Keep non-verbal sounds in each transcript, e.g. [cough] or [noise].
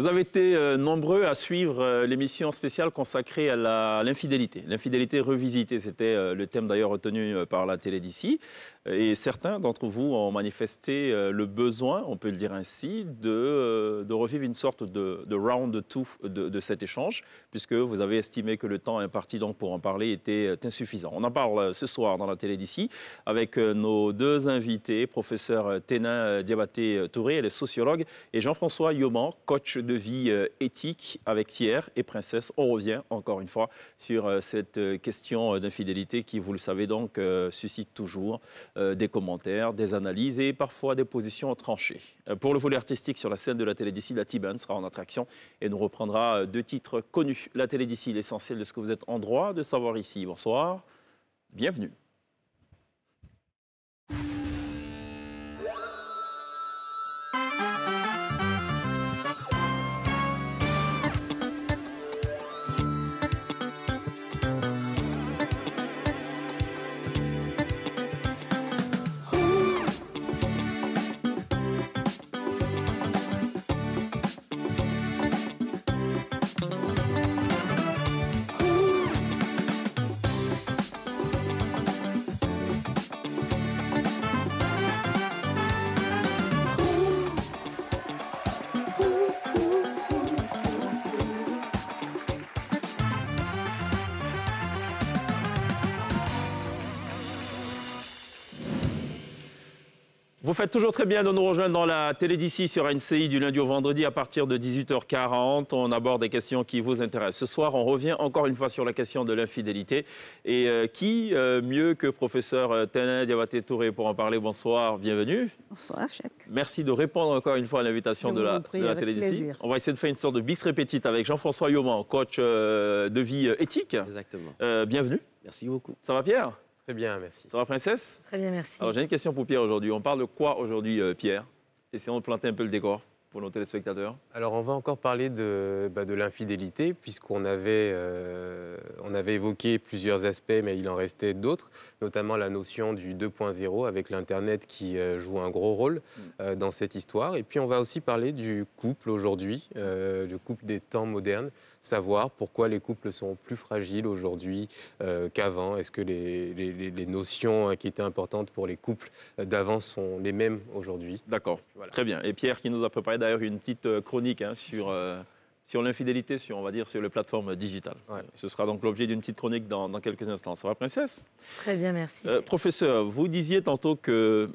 Vous avez été euh, nombreux à suivre euh, l'émission spéciale consacrée à l'infidélité. L'infidélité revisitée, c'était euh, le thème d'ailleurs retenu par la télé d'ici. Et certains d'entre vous ont manifesté le besoin, on peut le dire ainsi, de, de revivre une sorte de, round two de, de, cet échange, puisque vous avez estimé que le temps imparti donc, pour en parler était insuffisant. On en parle ce soir dans la télé d'ici avec nos deux invités, professeur Ténin Diabaté-Touré, elle est sociologue, et Jean-François Yoman, coach de de vie euh, éthique avec Pierre et Princesse. On revient encore une fois sur euh, cette euh, question d'infidélité qui, vous le savez donc, suscite toujours des commentaires, des analyses et parfois des positions tranchées. Pour le volet artistique sur la scène de la télé d'ici, la TIBAN sera en attraction et nous reprendra deux titres connus. La télé d'ici, l'essentiel de ce que vous êtes en droit de savoir ici. Bonsoir, bienvenue. toujours très bien de nous rejoindre dans la télé d'ici sur NCI du lundi au vendredi à partir de 18h40. On aborde des questions qui vous intéressent. Ce soir, on revient encore une fois sur la question de l'infidélité. Et euh, qui euh, mieux que professeur euh, Tenen Diabaté Touré pour en parler Bonsoir, bienvenue. Bonsoir, Jacques. Merci de répondre encore une fois à l'invitation de, la, télé d'ici. On va essayer de faire une sorte de bis répétite avec Jean-François Yoman, coach de vie éthique. Exactement. bienvenue. Merci beaucoup. Ça va, Pierre Très bien, merci. Ça va, princesse Très bien, merci. Alors, j'ai une question pour Pierre aujourd'hui. On parle de quoi aujourd'hui, euh, Pierre Essayons de planter un peu le décor pour nos téléspectateurs Alors, on va encore parler de, bah, de l'infidélité, puisqu'on avait, euh, on avait évoqué plusieurs aspects, mais il en restait d'autres, notamment la notion du 2.0 avec l'Internet qui euh, joue un gros rôle dans cette histoire. Et puis, on va aussi parler du couple aujourd'hui, du couple des temps modernes, savoir pourquoi les couples sont plus fragiles aujourd'hui euh, qu'avant. Est-ce que les, les, notions qui étaient importantes pour les couples euh, d'avant sont les mêmes aujourd'hui D'accord, très bien. Et Pierre qui nous a préparé d'ailleurs une petite euh, chronique hein, sur... sur l'infidélité, sur, on va dire, sur les plateformes digitales. Ce sera donc l'objet d'une petite chronique dans, dans, quelques instants. Ça va, princesse Très bien, merci. professeur, vous disiez tantôt que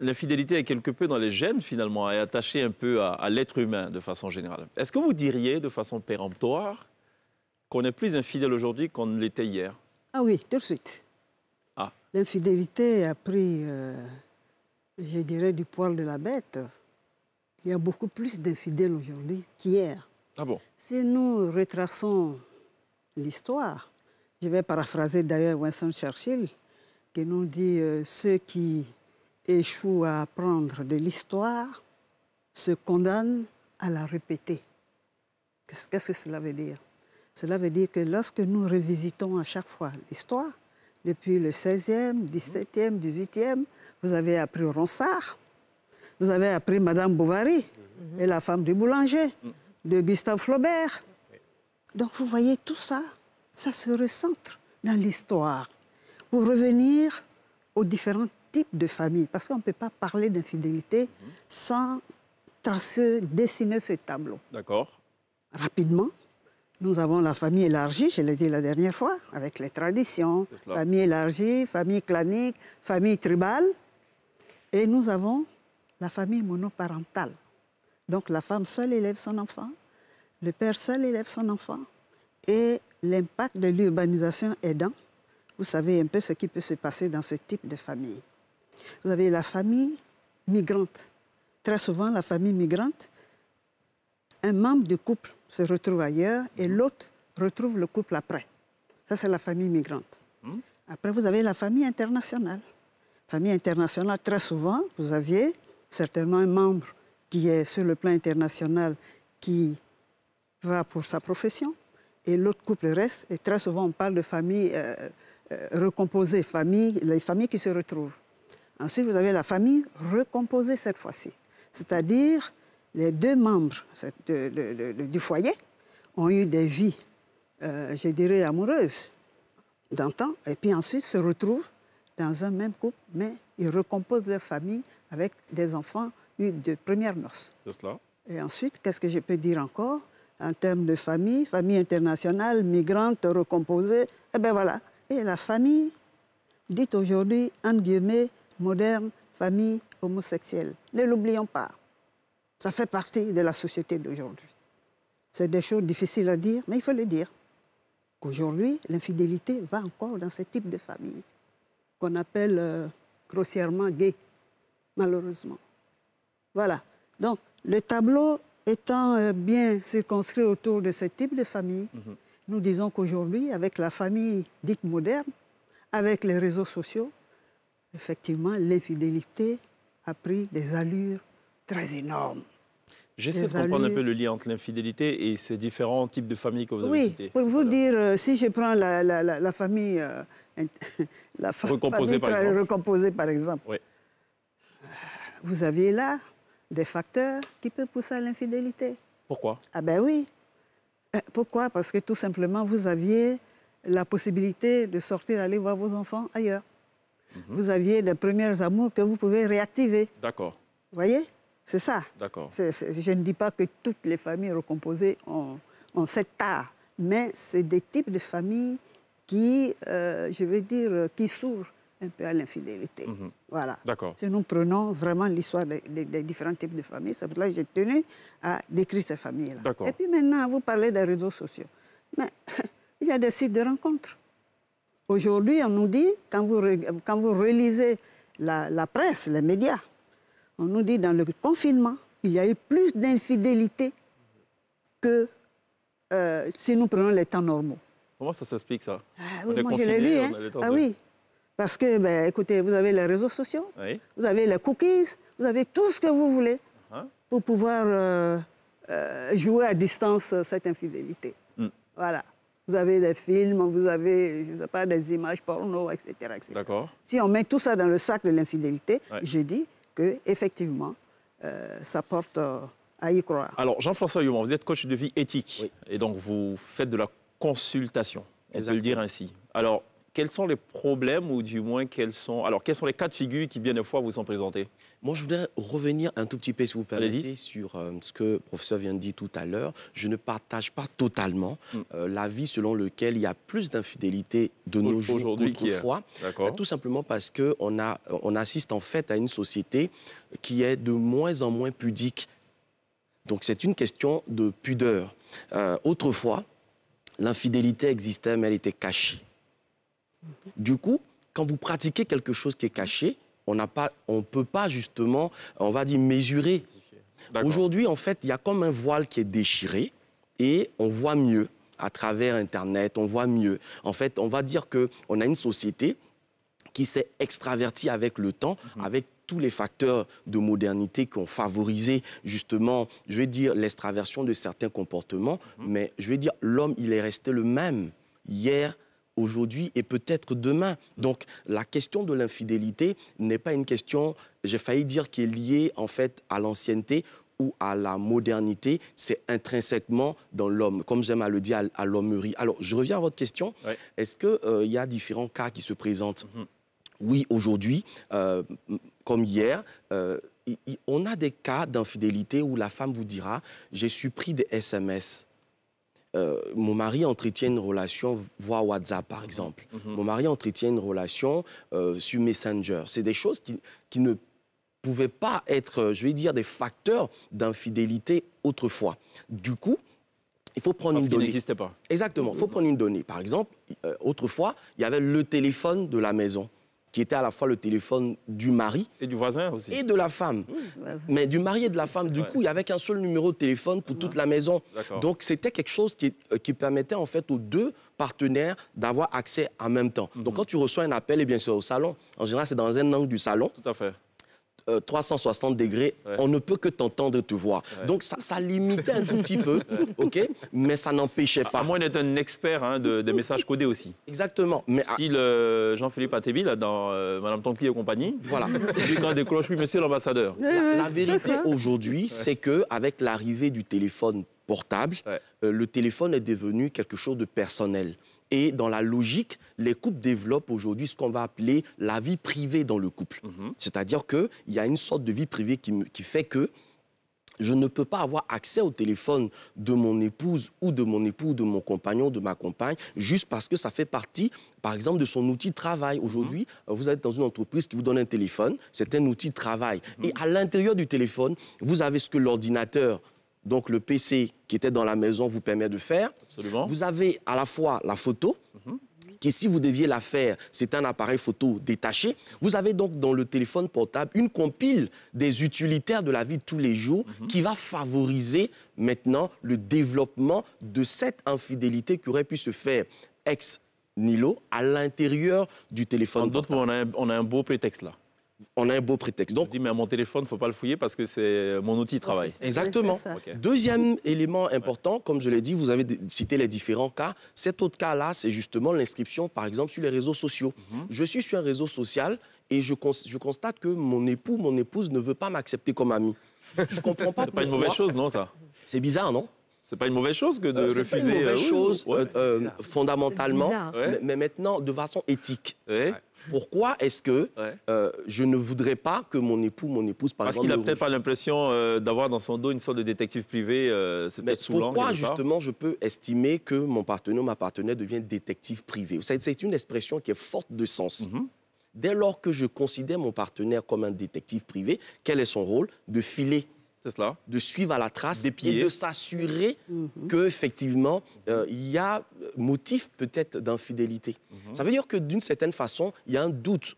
L'infidélité est quelque peu dans les gènes, finalement, et attachée un peu à, l'être humain de façon générale. Est-ce que vous diriez, de façon péremptoire, qu'on est plus infidèle aujourd'hui qu'on l'était hier Ah oui, tout de suite. Ah. L'infidélité a pris, euh, je dirais, du poil de la bête. Il y a beaucoup plus d'infidèles aujourd'hui qu'hier. Ah bon Si nous retraçons l'histoire, je vais paraphraser d'ailleurs Winston Churchill, qui nous dit euh, ceux qui échoue à apprendre de l'histoire se condamne à la répéter. Qu'est-ce que cela veut dire Cela veut dire que lorsque nous revisitons à chaque fois l'histoire, depuis le 16e, 17e, 18e, vous avez appris Ronsard, vous avez appris Madame Bovary et la femme du boulanger, de Gustave Flaubert. Donc vous voyez tout ça, ça se recentre dans l'histoire pour revenir aux différentes type de famille, parce qu'on ne peut pas parler d'infidélité sans tracer, dessiner ce tableau. D'accord. Rapidement, nous avons la famille élargie, je l'ai dit la dernière fois, avec les traditions, famille élargie, famille clanique, famille tribale, et nous avons la famille monoparentale. Donc la femme seule élève son enfant, le père seul élève son enfant, et l'impact de l'urbanisation aidant, vous savez un peu ce qui peut se passer dans ce type de famille. Vous avez la famille migrante. Très souvent, la famille migrante, un membre du couple se retrouve ailleurs et l'autre retrouve le couple après. Ça, c'est la famille migrante. Hmm. Après, vous avez la famille internationale. Famille internationale, très souvent, vous aviez certainement un membre qui est sur le plan international qui va pour sa profession et l'autre couple reste. Et très souvent, on parle de famille euh, euh, recomposée, famille, les familles qui se retrouvent. Ensuite, vous avez la famille recomposée cette fois-ci, c'est-à-dire les deux membres du foyer ont eu des vies, euh, je dirais, amoureuses d'antan, et puis ensuite se retrouvent dans un même couple, mais ils recomposent leur famille avec des enfants de première noce. C'est cela. Et ensuite, qu'est-ce que je peux dire encore en termes de famille, famille internationale, migrante, recomposée Eh bien voilà. Et la famille, dite aujourd'hui, en guillemets, moderne, famille homosexuelle. Ne l'oublions pas. Ça fait partie de la société d'aujourd'hui. C'est des choses difficiles à dire, mais il faut le dire. Qu'aujourd'hui, l'infidélité va encore dans ce type de famille qu'on appelle euh, grossièrement gay, malheureusement. Voilà. Donc, le tableau étant euh, bien circonscrit autour de ce type de famille, mhm. nous disons qu'aujourd'hui, avec la famille dite moderne, avec les réseaux sociaux, effectivement, l'infidélité a pris des allures très énormes. J'essaie de comprendre un peu le lien entre l'infidélité et ces différents types de familles que vous avez citées. Oui, pour vous dire, euh, si je prends la, famille... Euh, [laughs] recomposée, par exemple. recomposée, par exemple. Euh, vous aviez là des facteurs qui peuvent pousser à l'infidélité. Pourquoi Ah ben oui. Pourquoi Parce que tout simplement, vous aviez la possibilité de sortir, aller voir vos enfants ailleurs. Mhm. vous aviez les premiers amours que vous pouvez réactiver. D'accord. Vous voyez C'est ça. D'accord. je ne dis pas que toutes les familles recomposées ont, cet art, mais c'est des types de familles qui, euh, je veux dire, euh, qui s'ouvrent un peu à l'infidélité. Mhm. Voilà. D'accord. Si nous prenons vraiment l'histoire des, différents types de familles, c'est pour cela que j'ai tenu à décrire ces familles-là. D'accord. Et puis maintenant, vous parlez des réseaux sociaux. Mais [laughs] il y a des sites de rencontres. Aujourd'hui, on nous dit, quand vous, quand relisez la, presse, les médias, on nous dit dans le confinement, il y a eu plus d'infidélité que euh, si nous prenons les temps normaux. Comment ça s'explique, ça ah oui, Moi, je l'ai lu. Hein. Ah oui. Parce que, ben, écoutez, vous avez les réseaux sociaux, vous avez les cookies, vous avez tout ce que vous voulez uh-huh. pour pouvoir euh, euh, jouer à distance cette infidélité. Hmm. Voilà. Vous avez des films, vous avez, je sais pas, des images porno, etc. etc. D'accord. Si on met tout ça dans le sac de l'infidélité, je dis que effectivement, euh, ça porte euh, à y croire. Alors, Jean-François Human, vous êtes coach de vie éthique, et donc vous faites de la consultation, on peut le dire ainsi. Alors, quels sont les problèmes ou du moins quels sont alors quels sont les cas de figure qui bien des fois vous sont présentés Moi je voudrais revenir un tout petit peu si vous permettez sur euh, ce que le professeur vient de dire tout à l'heure. Je ne partage pas totalement hmm. euh, l'avis selon lequel il y a plus d'infidélité de nos jours qu'autrefois. Euh, tout simplement parce que on a on assiste en fait à une société qui est de moins en moins pudique. Donc c'est une question de pudeur. autrefois, l'infidélité existait mais elle était cachée. Du coup, quand vous pratiquez quelque chose qui est caché, on ne peut pas justement, on va dire, mesurer. Aujourd'hui, en fait, il y a comme un voile qui est déchiré et on voit mieux à travers Internet, on voit mieux. En fait, on va dire qu'on a une société qui s'est extravertie avec le temps, mhm. avec tous les facteurs de modernité qui ont favorisé justement, je vais dire, l'extraversion de certains comportements. Mhm. Mais je vais dire, l'homme, il est resté le même. Hier, aujourd'hui et peut-être demain. Donc la question de l'infidélité n'est pas une question, j'ai failli dire, qui est liée en fait à l'ancienneté ou à la modernité, c'est intrinsèquement dans l'homme, comme j'aime à le dire, à, l'hommerie. Alors, je reviens à votre question. Est-ce qu'il euh, y a différents cas qui se présentent mhm. Oui, aujourd'hui, euh, comme hier, euh, on a des cas d'infidélité où la femme vous dira, j'ai supprimé des SMS euh, mon mari entretient une relation via WhatsApp, par exemple. Mhm. Mhm. Mon mari entretient une relation euh, sur Messenger. C'est des choses qui, ne pouvaient pas être, euh, je vais dire, des facteurs d'infidélité autrefois. Du coup, il faut prendre une donnée. pas. Exactement. Il faut mhm. prendre une donnée. Par exemple, autrefois, il y avait le téléphone de la maison qui était à la fois le téléphone du mari. Et du voisin aussi. Et de la femme. Mmh. Mais du mari et de la femme, du coup, il n'y avait qu'un seul numéro de téléphone pour toute la maison. Donc c'était quelque chose euh, qui, permettait en fait aux deux partenaires d'avoir accès en même temps. Mmh. Donc quand tu reçois un appel, et eh bien c'est au salon. En général, c'est dans un angle du salon. Tout à fait. 360 euh, degrés, on ne peut que t'entendre et te voir. Donc ça, ça limitait un tout petit peu, [laughs] ok Mais ça n'empêchait pas. Moi, moins d'être un expert hein, des de, messages codés aussi. Exactement. Mais Style euh, Jean-Philippe atteville dans euh, Madame et compagnie. Voilà. Puis [laughs] quand décroche, puis monsieur l'ambassadeur. La, vérité aujourd'hui, c'est que avec l'arrivée du téléphone portable, le téléphone est devenu quelque chose de personnel. Et dans la logique, les couples développent aujourd'hui ce qu'on va appeler la vie privée dans le couple. Mhm. C'est-à-dire qu'il y a une sorte de vie privée qui, fait que je ne peux pas avoir accès au téléphone de mon épouse ou de mon époux, de mon compagnon, de ma compagne, juste parce que ça fait partie, par exemple, de son outil de travail. Aujourd'hui, mhm. vous êtes dans une entreprise qui vous donne un téléphone, c'est un outil de travail. Mhm. Et à l'intérieur du téléphone, vous avez ce que l'ordinateur donc le PC qui était dans la maison vous permet de faire. Absolument. Vous avez à la fois la photo, mhm. qui si vous deviez la faire, c'est un appareil photo détaché. Vous avez donc dans le téléphone portable une compile des utilitaires de la vie de tous les jours mhm. qui va favoriser maintenant le développement de cette infidélité qui aurait pu se faire ex nilo à l'intérieur du téléphone. portable. d'autres mots, on a un beau prétexte là on a un beau prétexte. Donc, je dis, mais à mon téléphone, il ne faut pas le fouiller parce que c'est mon outil de travail. Exactement. Deuxième élément important, comme je l'ai dit, vous avez cité les différents cas. Cet autre cas-là, c'est justement l'inscription, par exemple, sur les réseaux sociaux. Mhm. Je suis sur un réseau social et je, je constate que mon époux, mon épouse ne veut pas m'accepter comme ami. Je comprends pas. C'est pas une mauvaise chose, non, ça C'est bizarre, non c'est pas une mauvaise chose que de euh, refuser. Euh, euh, c'est une mauvaise chose fondamentalement, mais maintenant de façon éthique. Pourquoi est-ce que je ne voudrais pas que mon époux, mon épouse, par Parce qu'il n'a peut-être pas l'impression d'avoir dans son dos une sorte de détective privé. c'est peut-être Pourquoi justement je peux estimer que mon partenaire, ma partenaire devient détective privé C'est une expression qui est forte de sens. Mhm. Dès lors que je considère mon partenaire comme un détective privé, quel est son rôle De filer cela. de suivre à la trace et de s'assurer mhm. qu'effectivement, euh, il y a euh, motif peut-être d'infidélité. Mhm. Ça veut dire que d'une certaine façon, il y a un doute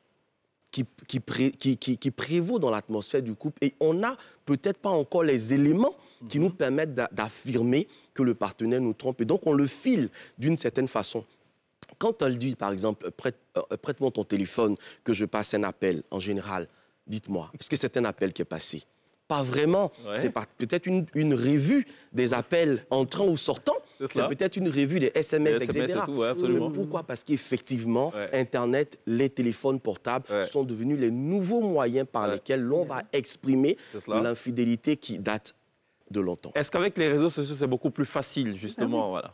qui, prévaut dans l'atmosphère du couple et on n'a peut-être pas encore les éléments qui mhm. nous permettent d'affirmer que le partenaire nous trompe. Et donc, on le file d'une certaine façon. Quand elle dit, par exemple, euh, prête-moi ton téléphone que je passe un appel, en général, dites-moi, est-ce que c'est un appel qui est passé pas vraiment. C'est peut-être une, revue des appels entrants ou sortants. C'est peut-être une revue des SMS, etc. pourquoi Parce qu'effectivement, Internet, les téléphones portables sont devenus les nouveaux moyens par lesquels l'on va exprimer l'infidélité qui date de longtemps. Est-ce qu'avec les réseaux sociaux, c'est beaucoup plus facile, justement ah ben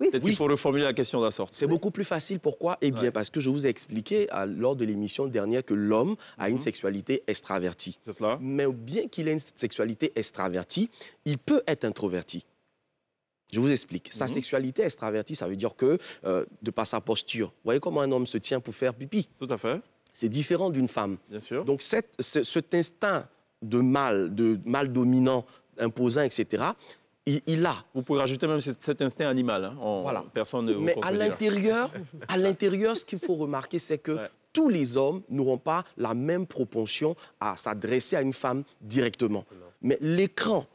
oui, Peut-être qu'il faut reformuler la question de la sorte. C'est beaucoup plus facile. Pourquoi Eh bien, parce que je vous ai expliqué lors de l'émission dernière que l'homme a une mhm. sexualité extravertie. C'est cela. Mais bien qu'il ait une sexualité extravertie, il peut être introverti. Je vous explique. Sa mhm. sexualité extravertie, ça veut dire que, euh, de par sa posture, vous voyez comment un homme se tient pour faire pipi Tout à fait. C'est différent d'une femme. Bien sûr. Donc, cet instinct de mâle, de mâle dominant, imposant, etc., il, a, vous pouvez rajouter même cet instinct animal. Hein. voilà. Personne ne Mais à l'intérieur, à [laughs] l'intérieur, ce qu'il faut remarquer, c'est que tous les hommes n'auront pas la même propension à s'adresser à une femme directement. Mais l'écran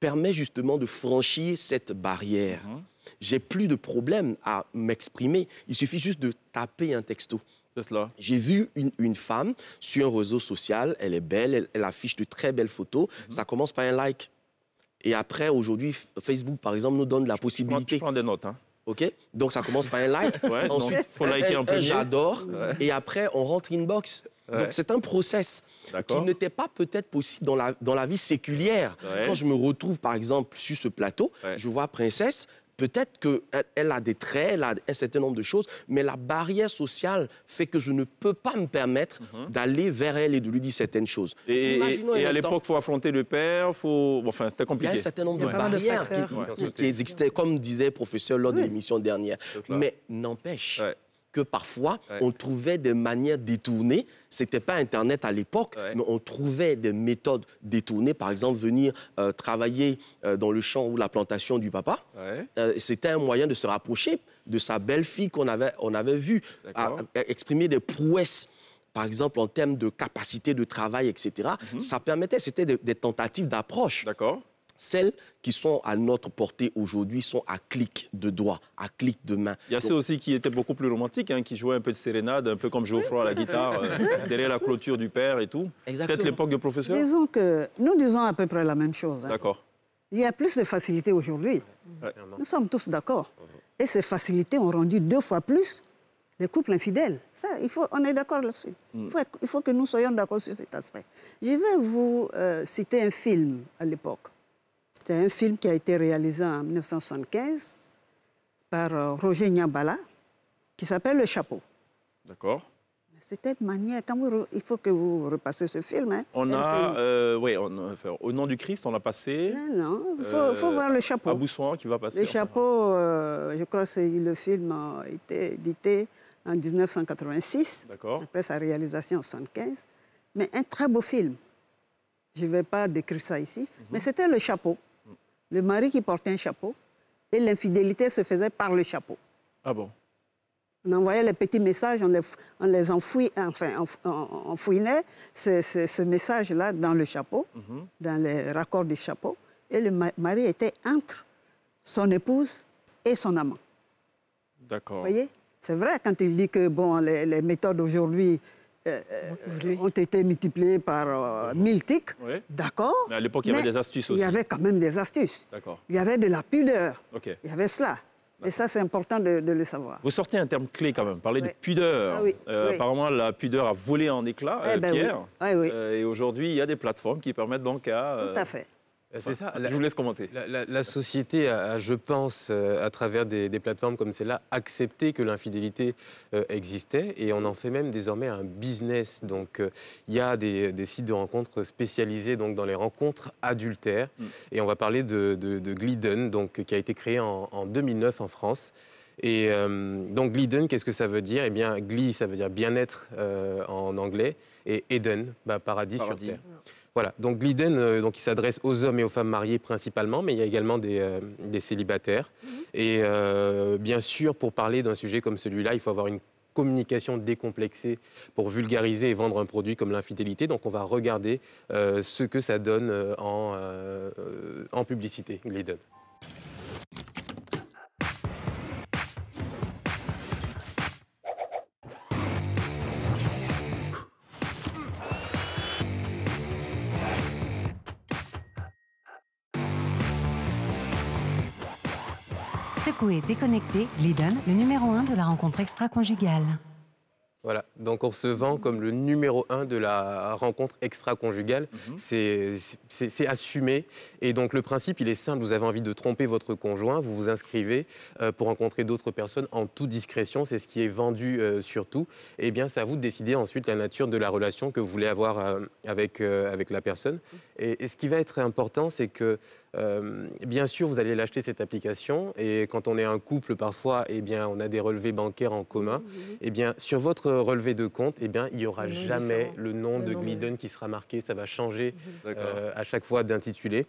permet justement de franchir cette barrière. Mhm. J'ai plus de problème à m'exprimer. Il suffit juste de taper un texto. cela. J'ai vu une, femme sur un réseau social, elle est belle, elle, affiche de très belles photos. Mhm. Ça commence par un like. Et après, aujourd'hui, Facebook, par exemple, nous donne la possibilité. je prends des notes. Hein. OK Donc, ça commence par un like. [laughs] Ensuite, faut liker un, peu. J'adore. Et après, on rentre inbox. box. Donc, c'est un process qui n'était pas peut-être possible dans la, dans la vie séculière. Quand je me retrouve, par exemple, sur ce plateau, je vois Princesse, Peut-être qu'elle a des traits, elle a un certain nombre de choses, mais la barrière sociale fait que je ne peux pas me permettre mhm. d'aller vers elle et de lui dire certaines choses. Et, à l'époque, il faut affronter le père, faut... enfin, c'était compliqué. Il y a un certain nombre de barrières qui, existaient, comme disait le professeur lors de l'émission dernière. Mais n'empêche, que parfois, on trouvait des manières détournées. C'était pas Internet à l'époque, mais on trouvait des méthodes détournées. Par exemple, venir euh, travailler euh, dans le champ ou la plantation du papa. Euh, c'était un moyen de se rapprocher de sa belle-fille qu'on avait, on avait vue, exprimer des prouesses par exemple en termes de capacité de travail, etc. Mhm. Ça permettait, c'était des, tentatives d'approche. D'accord celles qui sont à notre portée aujourd'hui sont à clic de doigt, à clic de main. Il y a ceux aussi qui étaient beaucoup plus romantiques, hein, qui jouaient un peu de sérénade, un peu comme Geoffroy à la guitare, euh, [laughs] derrière la clôture du père et tout. Peut-être l'époque du professeur Disons que nous disons à peu près la même chose. Hein. D'accord. Il y a plus de facilité aujourd'hui. Nous sommes tous d'accord. Et ces facilités ont rendu deux fois plus les couples infidèles. Ça, il faut, on est d'accord là-dessus. Mm. Il, faut, que nous soyons d'accord sur cet aspect. Je vais vous euh, citer un film à l'époque c'est un film qui a été réalisé en 1975 par euh, Roger Nyambala, qui s'appelle Le Chapeau. D'accord. C'était manière. il faut que vous repassiez ce film. Hein. On a, euh, oui, au nom du Christ, on l'a passé. Non, non, il faut, euh, voir le chapeau. qui va passer. Le chapeau, je crois que le film a été édité en 1986. Après sa réalisation en 1975. Mais un très beau film. Je ne vais pas décrire ça ici. Mhm. Mais c'était le chapeau le mari qui portait un chapeau et l'infidélité se faisait par le chapeau. Ah bon On envoyait les petits messages, on les, on les enfouit, enfin, on, fouinait ce, message-là dans le chapeau, mhm. dans les raccords du chapeau, et le mari était entre son épouse et son amant. D'accord. Vous voyez C'est vrai quand il dit que, bon, les, les méthodes aujourd'hui euh, euh, ont été multipliés par euh, 1000 tics. D'accord. Mais à l'époque, il y avait des astuces aussi. Il y avait quand même des astuces. D'accord. Il y avait de la pudeur. Il y avait cela. Et ça, c'est important de, le savoir. Vous sortez un terme clé quand même, parler de pudeur. Ah euh, apparemment, la pudeur a volé en éclats, eh ben Pierre. Eh et aujourd'hui, il y a des plateformes qui permettent donc à, Tout à fait. Euh, c'est ça. je vous laisse commenter. La, société a, je pense, euh, à travers des, plateformes comme celle-là, accepté que l'infidélité euh, existait et on en fait même désormais un business. Donc, il y a des, sites de rencontres spécialisés donc, dans les rencontres adultères. Mm. Et on va parler de, de, donc, qui a été créé en, 2009 en France. Et donc, gliden qu'est-ce que ça veut dire Eh bien, Glee, ça veut dire bien-être en anglais, et Eden, bah, paradis, sur Terre. Voilà, donc Gliden, euh, il s'adresse aux hommes et aux femmes mariées principalement, mais il y a également des, euh, célibataires. Mhm. Et euh, bien sûr, pour parler d'un sujet comme celui-là, il faut avoir une communication décomplexée pour vulgariser et vendre un produit comme l'infidélité. Donc on va regarder ce que ça donne en, publicité, Gliden. déconnecté le numéro 1 de la rencontre extra-conjugale. Voilà, donc on se vend comme le numéro 1 de la rencontre extra-conjugale. Mhm. C'est assumé. Et donc le principe, il est simple. Vous avez envie de tromper votre conjoint, vous vous inscrivez euh, pour rencontrer d'autres personnes en toute discrétion. C'est ce qui est vendu euh, surtout. Et eh bien, c'est à vous de décider ensuite la nature de la relation que vous voulez avoir euh, avec, avec la personne. et, ce qui va être important, c'est que euh, bien sûr, vous allez l'acheter cette application et quand on est un couple parfois, eh bien, on a des relevés bancaires en commun. Eh bien, sur votre relevé de compte, eh bien, il n'y aura jamais le nom de nom qui sera marqué. Ça va changer mhm. euh, à chaque fois d'intitulé.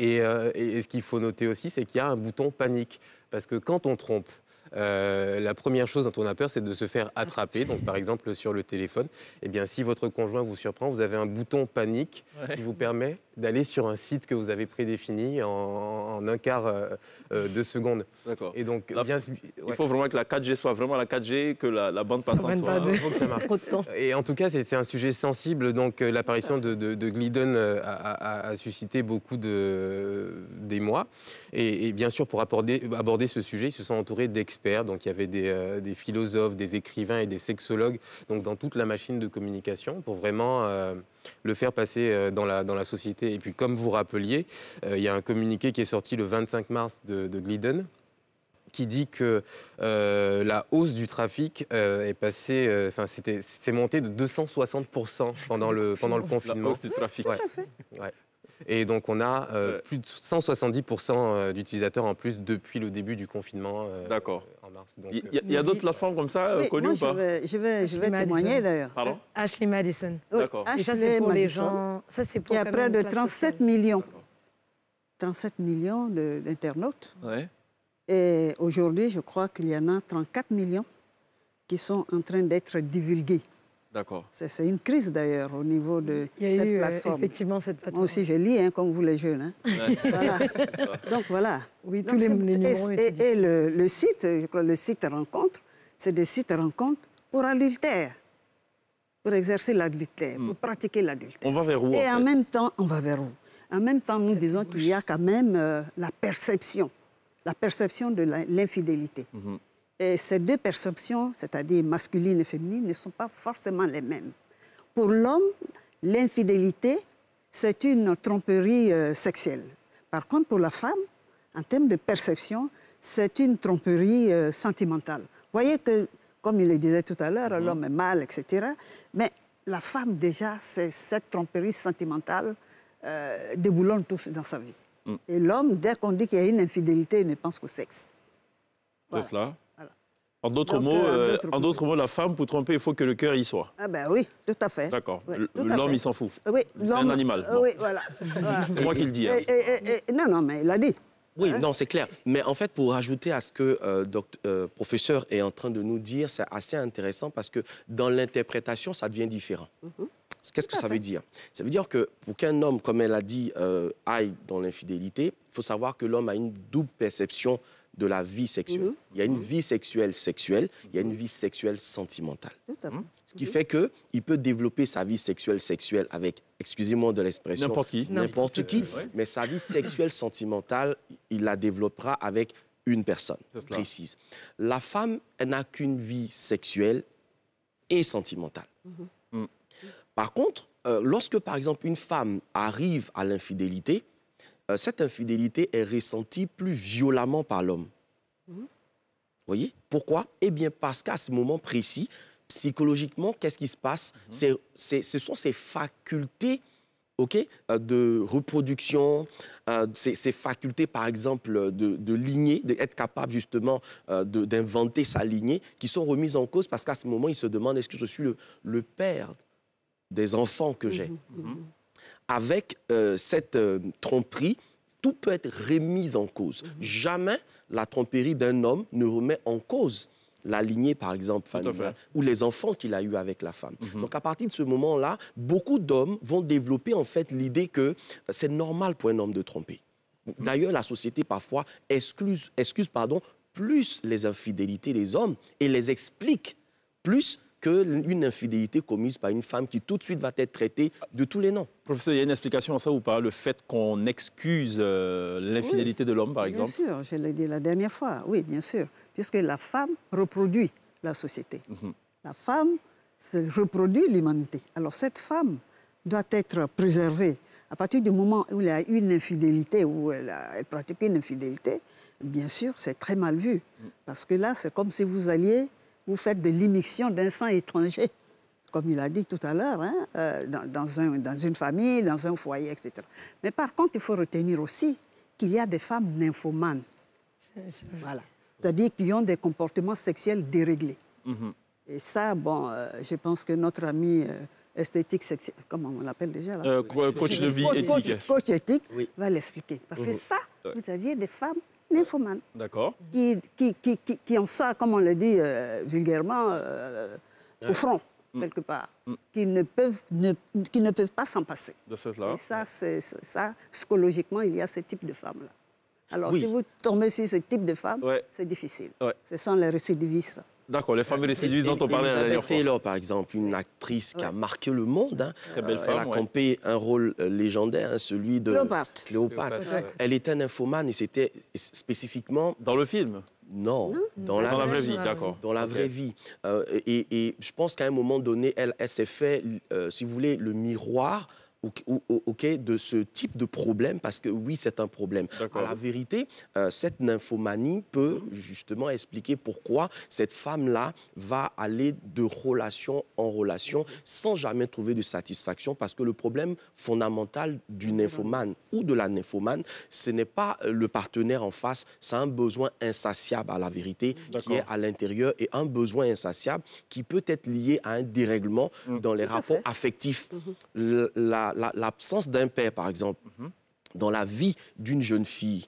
Euh, et, ce qu'il faut noter aussi, c'est qu'il y a un bouton panique. Parce que quand on trompe, euh, la première chose dont on a peur, c'est de se faire attraper. Donc, par exemple, sur le téléphone, eh bien, si votre conjoint vous surprend, vous avez un bouton panique qui vous permet d'aller sur un site que vous avez prédéfini en, un quart euh, euh, de seconde. Et donc, il faut vraiment que la 4G soit vraiment la 4G, que la, la bande passante soit. Il faut que ça marche. Et en tout cas, c'est un sujet sensible. Donc, l'apparition de, de, Glidden a, suscité beaucoup de d'émoi. Et, bien sûr, pour aborder, aborder ce sujet, ils se sont entourés d'experts donc il y avait euh, des, philosophes, des écrivains et des sexologues donc, dans toute la machine de communication pour vraiment euh, le faire passer euh, dans la, dans la société. Et puis comme vous rappeliez, il y a un communiqué qui est sorti le 25 mars de, de Glidden qui dit que la hausse du trafic est passée, enfin c'est monté de 260 pendant le pendant le confinement. La hausse du trafic. Et donc, on a euh, plus de 170% euh, d'utilisateurs en plus depuis le début du confinement euh, D'accord. en mars. il y a, d'autres plateformes comme ça connues ou pas Je vais, je vais, je vais témoigner d'ailleurs. Ashley Madison. D'accord. Ashley ça, c'est pour les gens. Ça, pour. Il y a près de 37 millions. 37 millions d'internautes. Ouais. Et aujourd'hui, je crois qu'il y en a 34 millions qui sont en train d'être divulgués. C'est une crise d'ailleurs au niveau de Il y a cette euh, plateforme. effectivement cette plateforme. Moi aussi je lis hein, comme vous les jeunes. Hein. [laughs] Donc voilà. Oui, tous les, Et, e le, site, le site rencontre, c'est des sites Rencontre pour adultère, pour exercer l'adultère, hmm. pour pratiquer l'adultère. On va vers où Et en, même temps, on va vers où En même temps, nous disons qu'il y a quand même euh, la perception, la perception de l'infidélité. Mhm. Et ces deux perceptions, c'est-à-dire masculine et féminine, ne sont pas forcément les mêmes. Pour l'homme, l'infidélité, c'est une tromperie euh, sexuelle. Par contre, pour la femme, en termes de perception, c'est une tromperie euh, sentimentale. Vous voyez que, comme il le disait tout à l'heure, mhm. l'homme est mal, etc. Mais la femme, déjà, c'est cette tromperie sentimentale euh, déboulonne tout dans sa vie. Mm. Et l'homme, dès qu'on dit qu'il y a une infidélité, il ne pense qu'au sexe. C'est cela en d'autres mots, euh, euh, en d'autres mots, la femme, pour tromper, il faut que le cœur y soit. Ah ben oui, tout à fait. D'accord. l'homme, il s'en fout. Oui, c'est un animal. Euh, oui, [laughs] voilà. C'est moi qui le dis. Hein. non, non, mais il l'a dit. Oui, hein non, c'est clair. Mais en fait, pour rajouter à ce que euh, professeur est en train de nous dire, c'est assez intéressant parce que dans l'interprétation, ça devient différent. Mhm. Qu'est-ce que ça veut dire Ça veut dire que pour qu'un homme, comme elle a dit, aille dans l'infidélité, il faut savoir que l'homme a une double perception de la vie sexuelle. Mhm. Il y a une mhm. vie sexuelle sexuelle, il y a une vie sexuelle sentimentale. Hmm? Ce qui mhm. fait que il peut développer sa vie sexuelle sexuelle avec, excusez-moi de l'expression, n'importe qui, n'importe qui, mais sa vie sexuelle sentimentale, il la développera avec une personne précise. La femme, n'a qu'une vie sexuelle et sentimentale. Hmm. Par contre, euh, lorsque par exemple une femme arrive à l'infidélité, euh, cette infidélité est ressentie plus violemment par l'homme. Vous mhm. voyez Pourquoi Eh bien, parce qu'à ce moment précis, psychologiquement, qu'est-ce qui se passe mhm. C'est Ce sont ces facultés ok, euh, de reproduction, euh, ces facultés, par exemple, de, ligner, d'être capable justement d'inventer sa lignée, qui sont remises en cause parce qu'à ce moment, il se demande est-ce que je suis le, père des enfants que j'ai mhm, avec euh, cette euh, tromperie, tout peut être remis en cause. Mhm. Jamais la tromperie d'un homme ne remet en cause la lignée, par exemple, familiale, ou les enfants qu'il a eus avec la femme. Mhm. Donc, à partir de ce moment-là, beaucoup d'hommes vont développer, en fait, l'idée que euh, c'est normal pour un homme de tromper. Mhm. D'ailleurs, la société, parfois, excuse, excuse pardon, plus les infidélités des hommes et les explique plus qu'une infidélité commise par une femme qui tout de suite va être traitée de tous les noms. Professeur, il y a une explication à ça ou pas le fait qu'on excuse euh, l'infidélité de l'homme, par exemple Bien sûr, je l'ai dit la dernière fois, oui, bien sûr, puisque la femme reproduit la société. Mhm. La femme reproduit l'humanité. Alors cette femme doit être préservée. À partir du moment où il y a une infidélité, où elle, elle pratique une infidélité, bien sûr, c'est très mal vu. Mhm. Parce que là, c'est comme si vous alliez vous faites de l'immixion d'un sang étranger, comme il a dit tout à l'heure, hein, euh, dans, un, dans une famille, dans un foyer, etc. Mais par contre, il faut retenir aussi qu'il y a des femmes nymphomanes. Voilà. C'est-à-dire qu'ils ont des comportements sexuels déréglés. Mhm. Et ça, bon, euh, je pense que notre ami euh, esthétique sexuelle, comment on l'appelle déjà Coach de vie éthique. Coach, éthique va l'expliquer. Parce que mhm. ça, vous aviez des femmes nymphomane. D'accord. Qui, qui, qui, qui, ça, comme on le dit euh, vulgairement, euh, au front, mm. quelque part. Mm. Qui, ne peuvent, qui ne peuvent pas s'en passer. De Et ça, c'est, ça, psychologiquement, il y a ce type de femmes-là. Alors, si vous tombez sur ce type de femmes, c'est difficile. Ce sont les récidivistes. D'accord, les femmes récidivistes euh, dont on parlait la dernière Taylor, par exemple, une actrice qui a marqué le monde. Hein. Très belle euh, femme, Elle a campé un rôle euh, légendaire, hein, celui de Cléopâtre. Cléopâtre. Elle était un infomane et c'était spécifiquement... Dans le film non, dans, la, vraie, vie, d'accord. Dans la vraie vie. et, je pense qu'à un moment donné, elle, s'est fait, si vous voulez, le miroir Ok, de ce type de problème, parce que oui, c'est un problème. À la vérité, euh, cette nymphomanie peut justement expliquer pourquoi cette femme-là va aller de relation en relation sans jamais trouver de satisfaction, parce que le problème fondamental du nymphomane ou de la nymphomane, ce n'est pas le partenaire en face, c'est un besoin insatiable à la vérité qui est à l'intérieur et un besoin insatiable qui peut être lié à un dérèglement mmh. dans les rapports affectifs. Mmh. La, l'absence d'un père, par exemple, mhm. dans la vie d'une jeune fille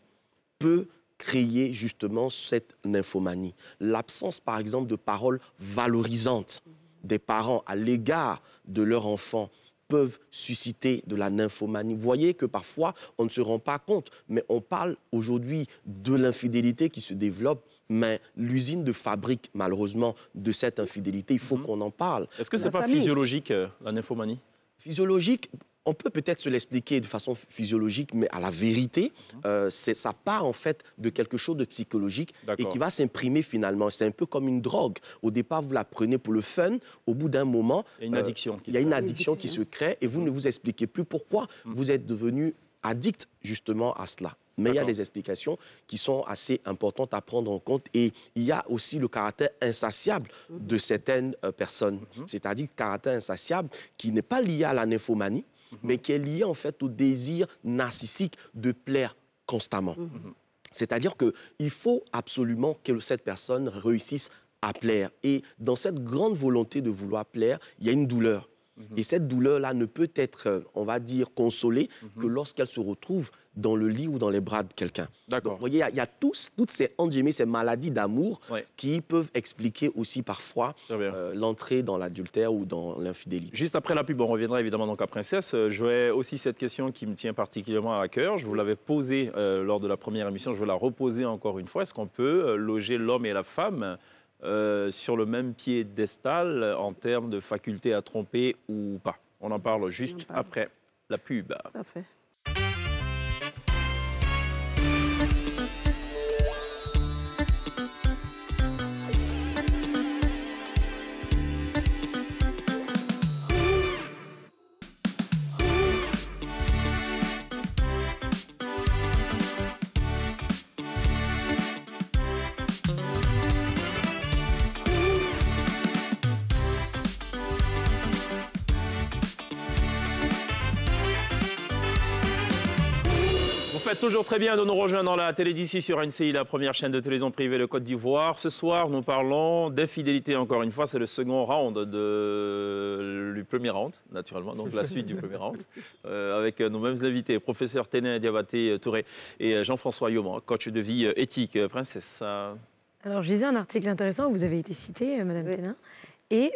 peut créer justement cette nymphomanie. L'absence, par exemple, de paroles valorisantes des parents à l'égard de leur enfant peuvent susciter de la nymphomanie. Vous voyez que parfois, on ne se rend pas compte, mais on parle aujourd'hui de l'infidélité qui se développe. Mais l'usine de fabrique, malheureusement, de cette infidélité, il faut mhm. qu'on en parle. Est-ce que ce n'est pas physiologique, euh, la nymphomanie Physiologique, on peut peut-être se l'expliquer de façon physiologique, mais à la vérité, mhm. euh, ça part en fait de quelque chose de psychologique et qui va s'imprimer finalement. C'est un peu comme une drogue. Au départ, vous la prenez pour le fun. Au bout d'un moment, il y a une euh, addiction, qui, se crée et vous mhm. ne vous expliquez plus pourquoi mhm. vous êtes devenu addict justement à cela. Mais il y a des explications qui sont assez importantes à prendre en compte. Et il y a aussi le caractère insatiable de certaines euh, personnes. C'est-à-dire le caractère insatiable qui n'est pas lié à la nymphomanie, Mhm. mais qui est lié en fait au désir narcissique de plaire constamment. Mhm. Mhm. C'est-à-dire qu'il faut absolument que cette personne réussisse à plaire. Et dans cette grande volonté de vouloir plaire, il y a une douleur et mhm. cette douleur-là ne peut être, euh, on va dire, consolée mhm. que lorsqu'elle se retrouve dans le lit ou dans les bras de quelqu'un. D'accord. Vous voyez, il y, a, tous, toutes ces, ces maladies d'amour qui peuvent expliquer aussi parfois euh, l'entrée dans l'adultère ou dans l'infidélité. Juste après la pub, on reviendra évidemment donc à Princesse. Euh, je aussi cette question qui me tient particulièrement à cœur. Je vous l'avais posée lors de la première émission, je vais la reposer encore une fois. Est-ce qu'on peut loger l'homme et la femme euh, sur le même pied d'estal en termes de faculté à tromper ou pas. On en parle juste après la pub. toujours très bien de nous rejoindre dans la télé d'ici sur NCI, la première chaîne de télévision privée de Côte d'Ivoire. Ce soir, nous parlons d'infidélité encore une fois. C'est le second round de... du premier round, naturellement, donc la suite du premier round, [laughs] euh, avec nos mêmes invités, professeur Ténin Diabaté euh, Touré et euh, Jean-François Yoman, coach de vie éthique. Princesse. Alors, je lisais un article intéressant où vous avez été citée, Madame Ténin, et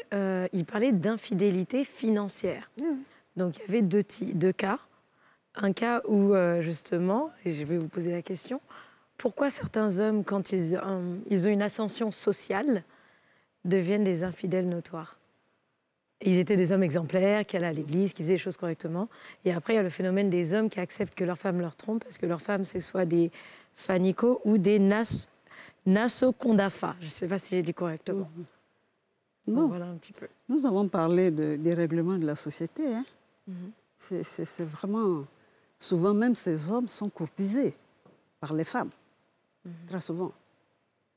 il parlait d'infidélité financière. Mmh. Donc, il y avait deux, deux cas un cas où, euh, justement, et je vais vous poser la question, pourquoi certains hommes, quand ils, ils ont une ascension sociale, deviennent des infidèles notoires Ils étaient des hommes exemplaires, qui allaient à l'église, qui faisaient les choses correctement. Et après, il y a le phénomène des hommes qui acceptent que leurs femmes leur trompent parce que leurs femmes, c'est soit des fanico ou des nas, nasocondafa. Je ne sais pas si j'ai dit correctement. Mmh. Bon, voilà un petit peu. Nous avons parlé de, des règlements de la société. Hein. Mmh. C'est vraiment souvent même ces hommes sont courtisés par les femmes, mhm. très souvent.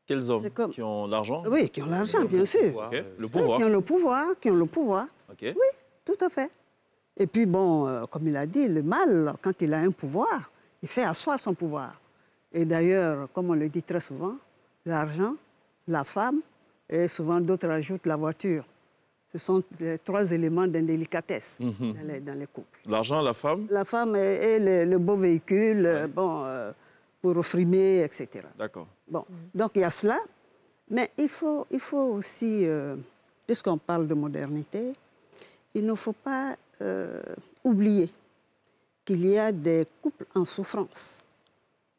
Quels hommes Qui ont l'argent Oui, qui ont l'argent, bien sûr. Le pouvoir. qui ont le pouvoir, qui ont le pouvoir. Oui, tout à fait. Et puis, bon, euh, comme il a dit, le mal quand il a un pouvoir, il fait asseoir son pouvoir. Et d'ailleurs, comme on le dit très souvent, l'argent, la femme, et souvent d'autres ajoutent la voiture ce sont les trois éléments d'indélicatesse mhm. dans, les, couples. L'argent, la femme La femme est le, beau véhicule, euh, bon, euh, pour frimer, etc. D'accord. Bon, donc il y a cela. Mais il faut, il faut aussi, euh, puisqu'on parle de modernité, il ne faut pas oublier qu'il y a des couples en souffrance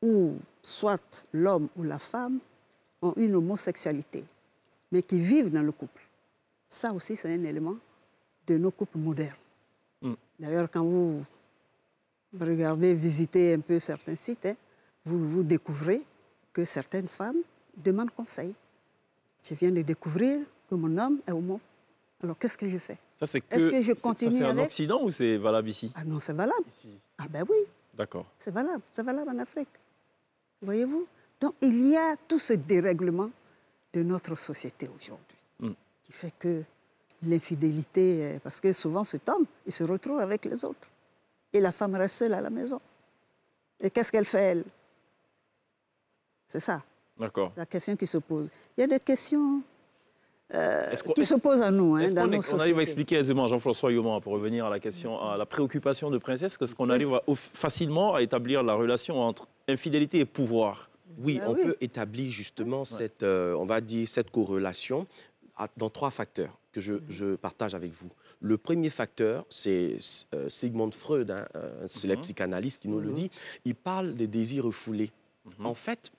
où soit l'homme ou la femme ont une homosexualité, mais qui vivent dans le couple. Ça aussi, c'est un élément de nos coupes modernes. Mm. D'ailleurs, quand vous regardez, visitez un peu certains sites, hein, vous, vous découvrez que certaines femmes demandent conseil. Je viens de découvrir que mon homme est homo. Alors, qu'est-ce que je fais Est-ce que, je continue C'est en Occident ou c'est valable ici Ah non, c'est valable. Ah ben oui. D'accord. C'est valable. C'est valable en Afrique. Voyez-vous Donc, il y a tout ce dérèglement de notre société aujourd'hui qui fait que l'infidélité, parce que souvent cet homme, il se retrouve avec les autres. Et la femme reste seule à la maison. Et qu'est-ce qu'elle fait, elle C'est ça. D'accord. La question qui se pose. Il y a des questions euh, qui se posent à nous. Hein, dans on, arrive à expliquer aisément, Jean-François Yoma, pour revenir à la question, à la préoccupation de Princesse, est-ce qu'on arrive facilement à établir la relation entre infidélité et pouvoir oui, ben on peut établir justement cette, euh, on va dire, cette corrélation dans trois facteurs que mhm. je, partage avec vous. Le premier facteur, c'est euh, Sigmund Freud, hein, euh, c'est mhm. psychanalyste qui nous le mhm. dit, il parle des désirs refoulés. En fait,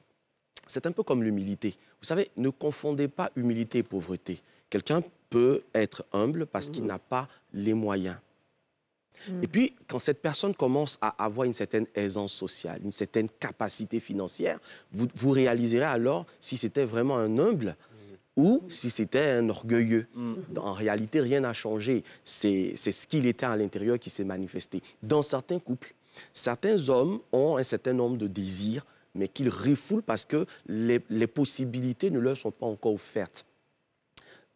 c'est un peu comme l'humilité. Vous savez, ne confondez pas humilité et pauvreté. Quelqu'un peut être humble parce qu'il n'a pas les moyens. Et puis, quand cette personne commence à avoir une certaine aisance sociale, une certaine capacité financière, vous, vous réaliserez alors si c'était vraiment un humble ou si c'était un orgueilleux. Mm. En réalité, rien n'a changé. C'est ce qu'il était à l'intérieur qui s'est manifesté. Dans certains couples, certains hommes ont un certain nombre de désirs, mais qu'ils refoulent parce que les possibilités ne leur sont pas encore offertes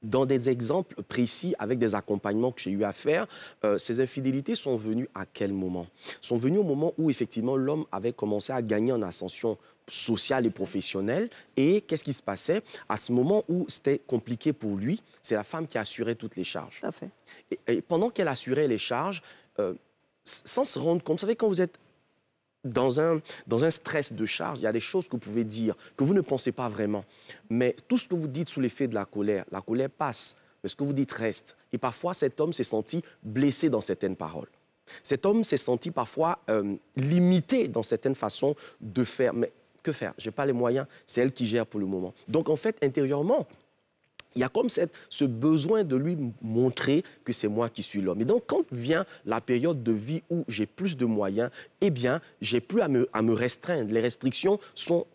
dans des exemples précis avec des accompagnements que j'ai eu à faire, euh, ces infidélités sont venues à quel moment Sont venues au moment où effectivement l'homme avait commencé à gagner en ascension sociale et professionnelle. Et qu'est-ce qui se passait À ce moment où c'était compliqué pour lui, c'est la femme qui assurait toutes les charges. Tout fait. Et, pendant qu'elle assurait les charges, euh, sans se rendre compte, vous savez, quand vous êtes dans un, stress de charge, il y a des choses que vous pouvez dire, que vous ne pensez pas vraiment. Mais tout ce que vous dites sous l'effet de la colère, la colère passe, mais ce que vous dites reste. Et parfois, cet homme s'est senti blessé dans certaines paroles. Cet homme s'est senti parfois euh, limité dans certaines façons de faire. Mais que faire Je n'ai pas les moyens, c'est elle qui gère pour le moment. Donc en fait, intérieurement, il y a comme cette, ce besoin de lui montrer que c'est moi qui suis l'homme. Et donc, quand vient la période de vie où j'ai plus de moyens, eh bien, j'ai plus à me, à me restreindre. Les restrictions sont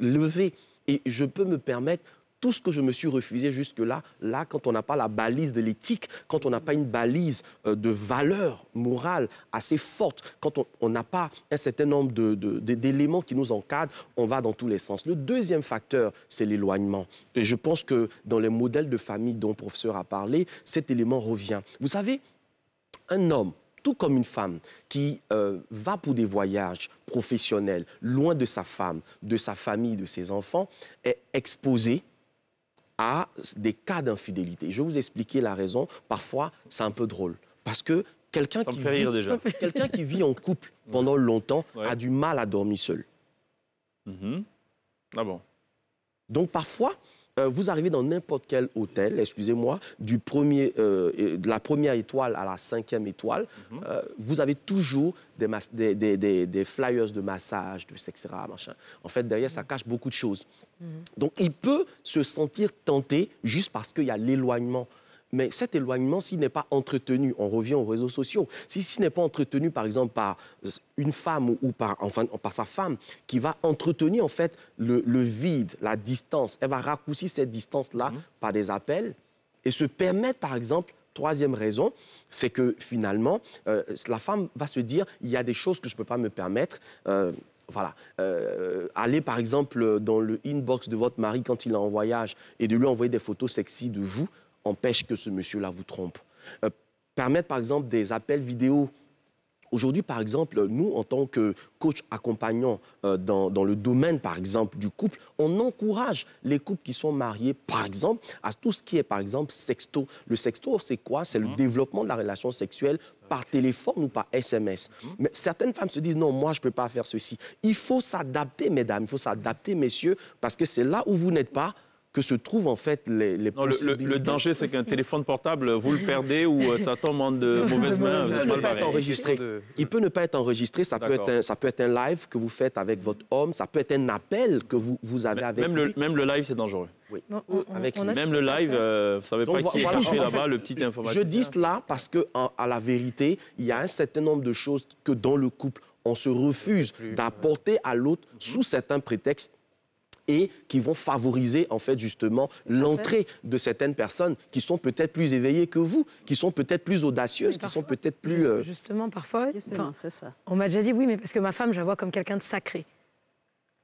levées et je peux me permettre tout ce que je me suis refusé jusque-là, là, quand on n'a pas la balise de l'éthique, quand on n'a pas une balise euh, de valeur morale assez forte, quand on n'a pas un certain nombre d'éléments de, qui nous encadrent, on va dans tous les sens. Le deuxième facteur, c'est l'éloignement. Et je pense que dans les modèles de famille dont le professeur a parlé, cet élément revient. Vous savez, un homme, tout comme une femme qui euh, va pour des voyages professionnels, loin de sa femme, de sa famille, de ses enfants, est exposé à des cas d'infidélité. Je vais vous expliquer la raison. Parfois, c'est un peu drôle. Parce que quelqu'un qui, [laughs] quelqu'un qui, vit en couple pendant longtemps a du mal à dormir seul. Mhm. Ah bon Donc parfois, euh, vous arrivez dans n'importe quel hôtel, excusez-moi, du euh, de la première étoile à la cinquième étoile, mhm. euh, vous avez toujours des, flyers de massage, de etc. En fait, derrière, ça mhm. cache beaucoup de choses. Mhm. Donc, il peut se sentir tenté juste parce qu'il y a l'éloignement mais cet éloignement, s'il n'est pas entretenu, on revient aux réseaux sociaux, s'il n'est pas entretenu, par exemple, par une femme ou par, enfin, sa femme, qui va entretenir, en fait, le, vide, la distance, elle va raccourcir cette distance-là mmh. par des appels et se permettre, par exemple, Troisième raison, c'est que finalement, euh, la femme va se dire, il y a des choses que je ne peux pas me permettre. Euh, voilà. Euh, aller par exemple dans le inbox de votre mari quand il est en voyage et de lui envoyer des photos sexy de vous, empêche que ce monsieur-là vous trompe. Euh, permettre, par exemple, des appels vidéo. Aujourd'hui, par exemple, nous, en tant que coach accompagnant euh, dans, dans, le domaine, par exemple, du couple, on encourage les couples qui sont mariés, par exemple, à tout ce qui est, par exemple, sexto. Le sexto, c'est quoi C'est le mhm. développement de la relation sexuelle par téléphone ou par SMS. Mhm. Mais certaines femmes se disent, non, moi, je ne peux pas faire ceci. Il faut s'adapter, mesdames, il faut s'adapter, messieurs, parce que c'est là où vous n'êtes pas, que se trouvent en fait les, les le, danger, c'est qu'un téléphone portable, vous le perdez ou euh, ça tombe en de mauvaises mains. Il ne pas enregistré. Il peut ne pas être enregistré. Ça peut être, un, ça peut être un live que vous faites avec votre homme. Ça peut être un appel que vous, vous avez avec même Le, même le live, c'est dangereux. Oui. Avec même le live, euh, vous ne savez pas qui est caché là-bas, le petit informatique. Je dis cela parce que, à la vérité, il y a un certain nombre de choses que dans le couple, on se refuse d'apporter à l'autre sous certains prétextes et qui vont favoriser en fait justement l'entrée de certaines personnes qui sont peut-être plus éveillées que vous, qui sont peut-être plus audacieuses, qui sont peut-être plus... Euh, justement, parfois, on m'a déjà dit oui, mais parce que ma femme, je la vois comme quelqu'un de sacré.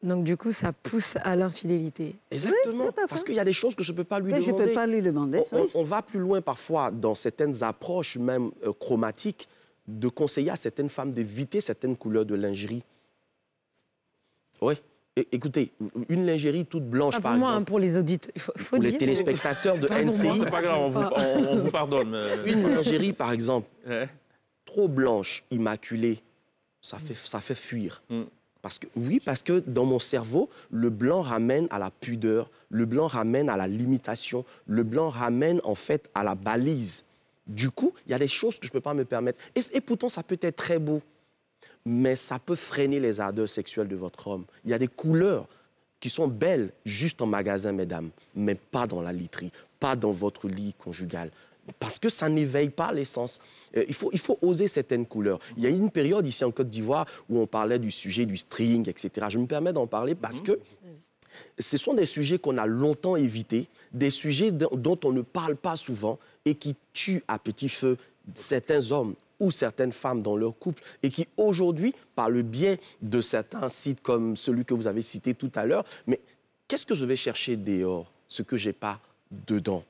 Donc du coup, ça pousse à l'infidélité. Exactement, parce qu'il y a des choses que je ne peux pas lui mais demander. peux pas lui demander. On, va plus loin parfois dans certaines approches même euh, chromatiques de conseiller à certaines femmes d'éviter certaines couleurs de lingerie. Oui, Écoutez, une lingerie toute blanche, par exemple. Hein, pour les auditeurs, les téléspectateurs de NCI. C'est pas grave, on vous, [laughs] pardonne. Euh. [laughs] Une lingerie, par exemple, trop blanche, immaculée, ça fait, ça fait fuir. Mm. Parce que, oui, parce que dans mon cerveau, le blanc ramène à la pudeur, le blanc ramène à la limitation, le blanc ramène en fait à la balise. Du coup, il y a des choses que je ne peux pas me permettre. et pourtant, ça peut être très beau mais ça peut freiner les ardeurs sexuelles de votre homme. Il y a des couleurs qui sont belles juste en magasin, mesdames, mais pas dans la literie, pas dans votre lit conjugal. Parce que ça n'éveille pas l'essence. Euh, il, faut, oser certaines couleurs. Il y a une période ici en Côte d'Ivoire où on parlait du sujet du string, etc. Je me permets d'en parler parce que ce sont des sujets qu'on a longtemps évités, des sujets dont on ne parle pas souvent et qui tuent à petit feu certains hommes ou certaines femmes dans leur couple et qui aujourd'hui, par le biais de certains sites comme celui que vous avez cité tout à l'heure, mais qu'est-ce que je vais chercher dehors Ce que je n'ai pas dedans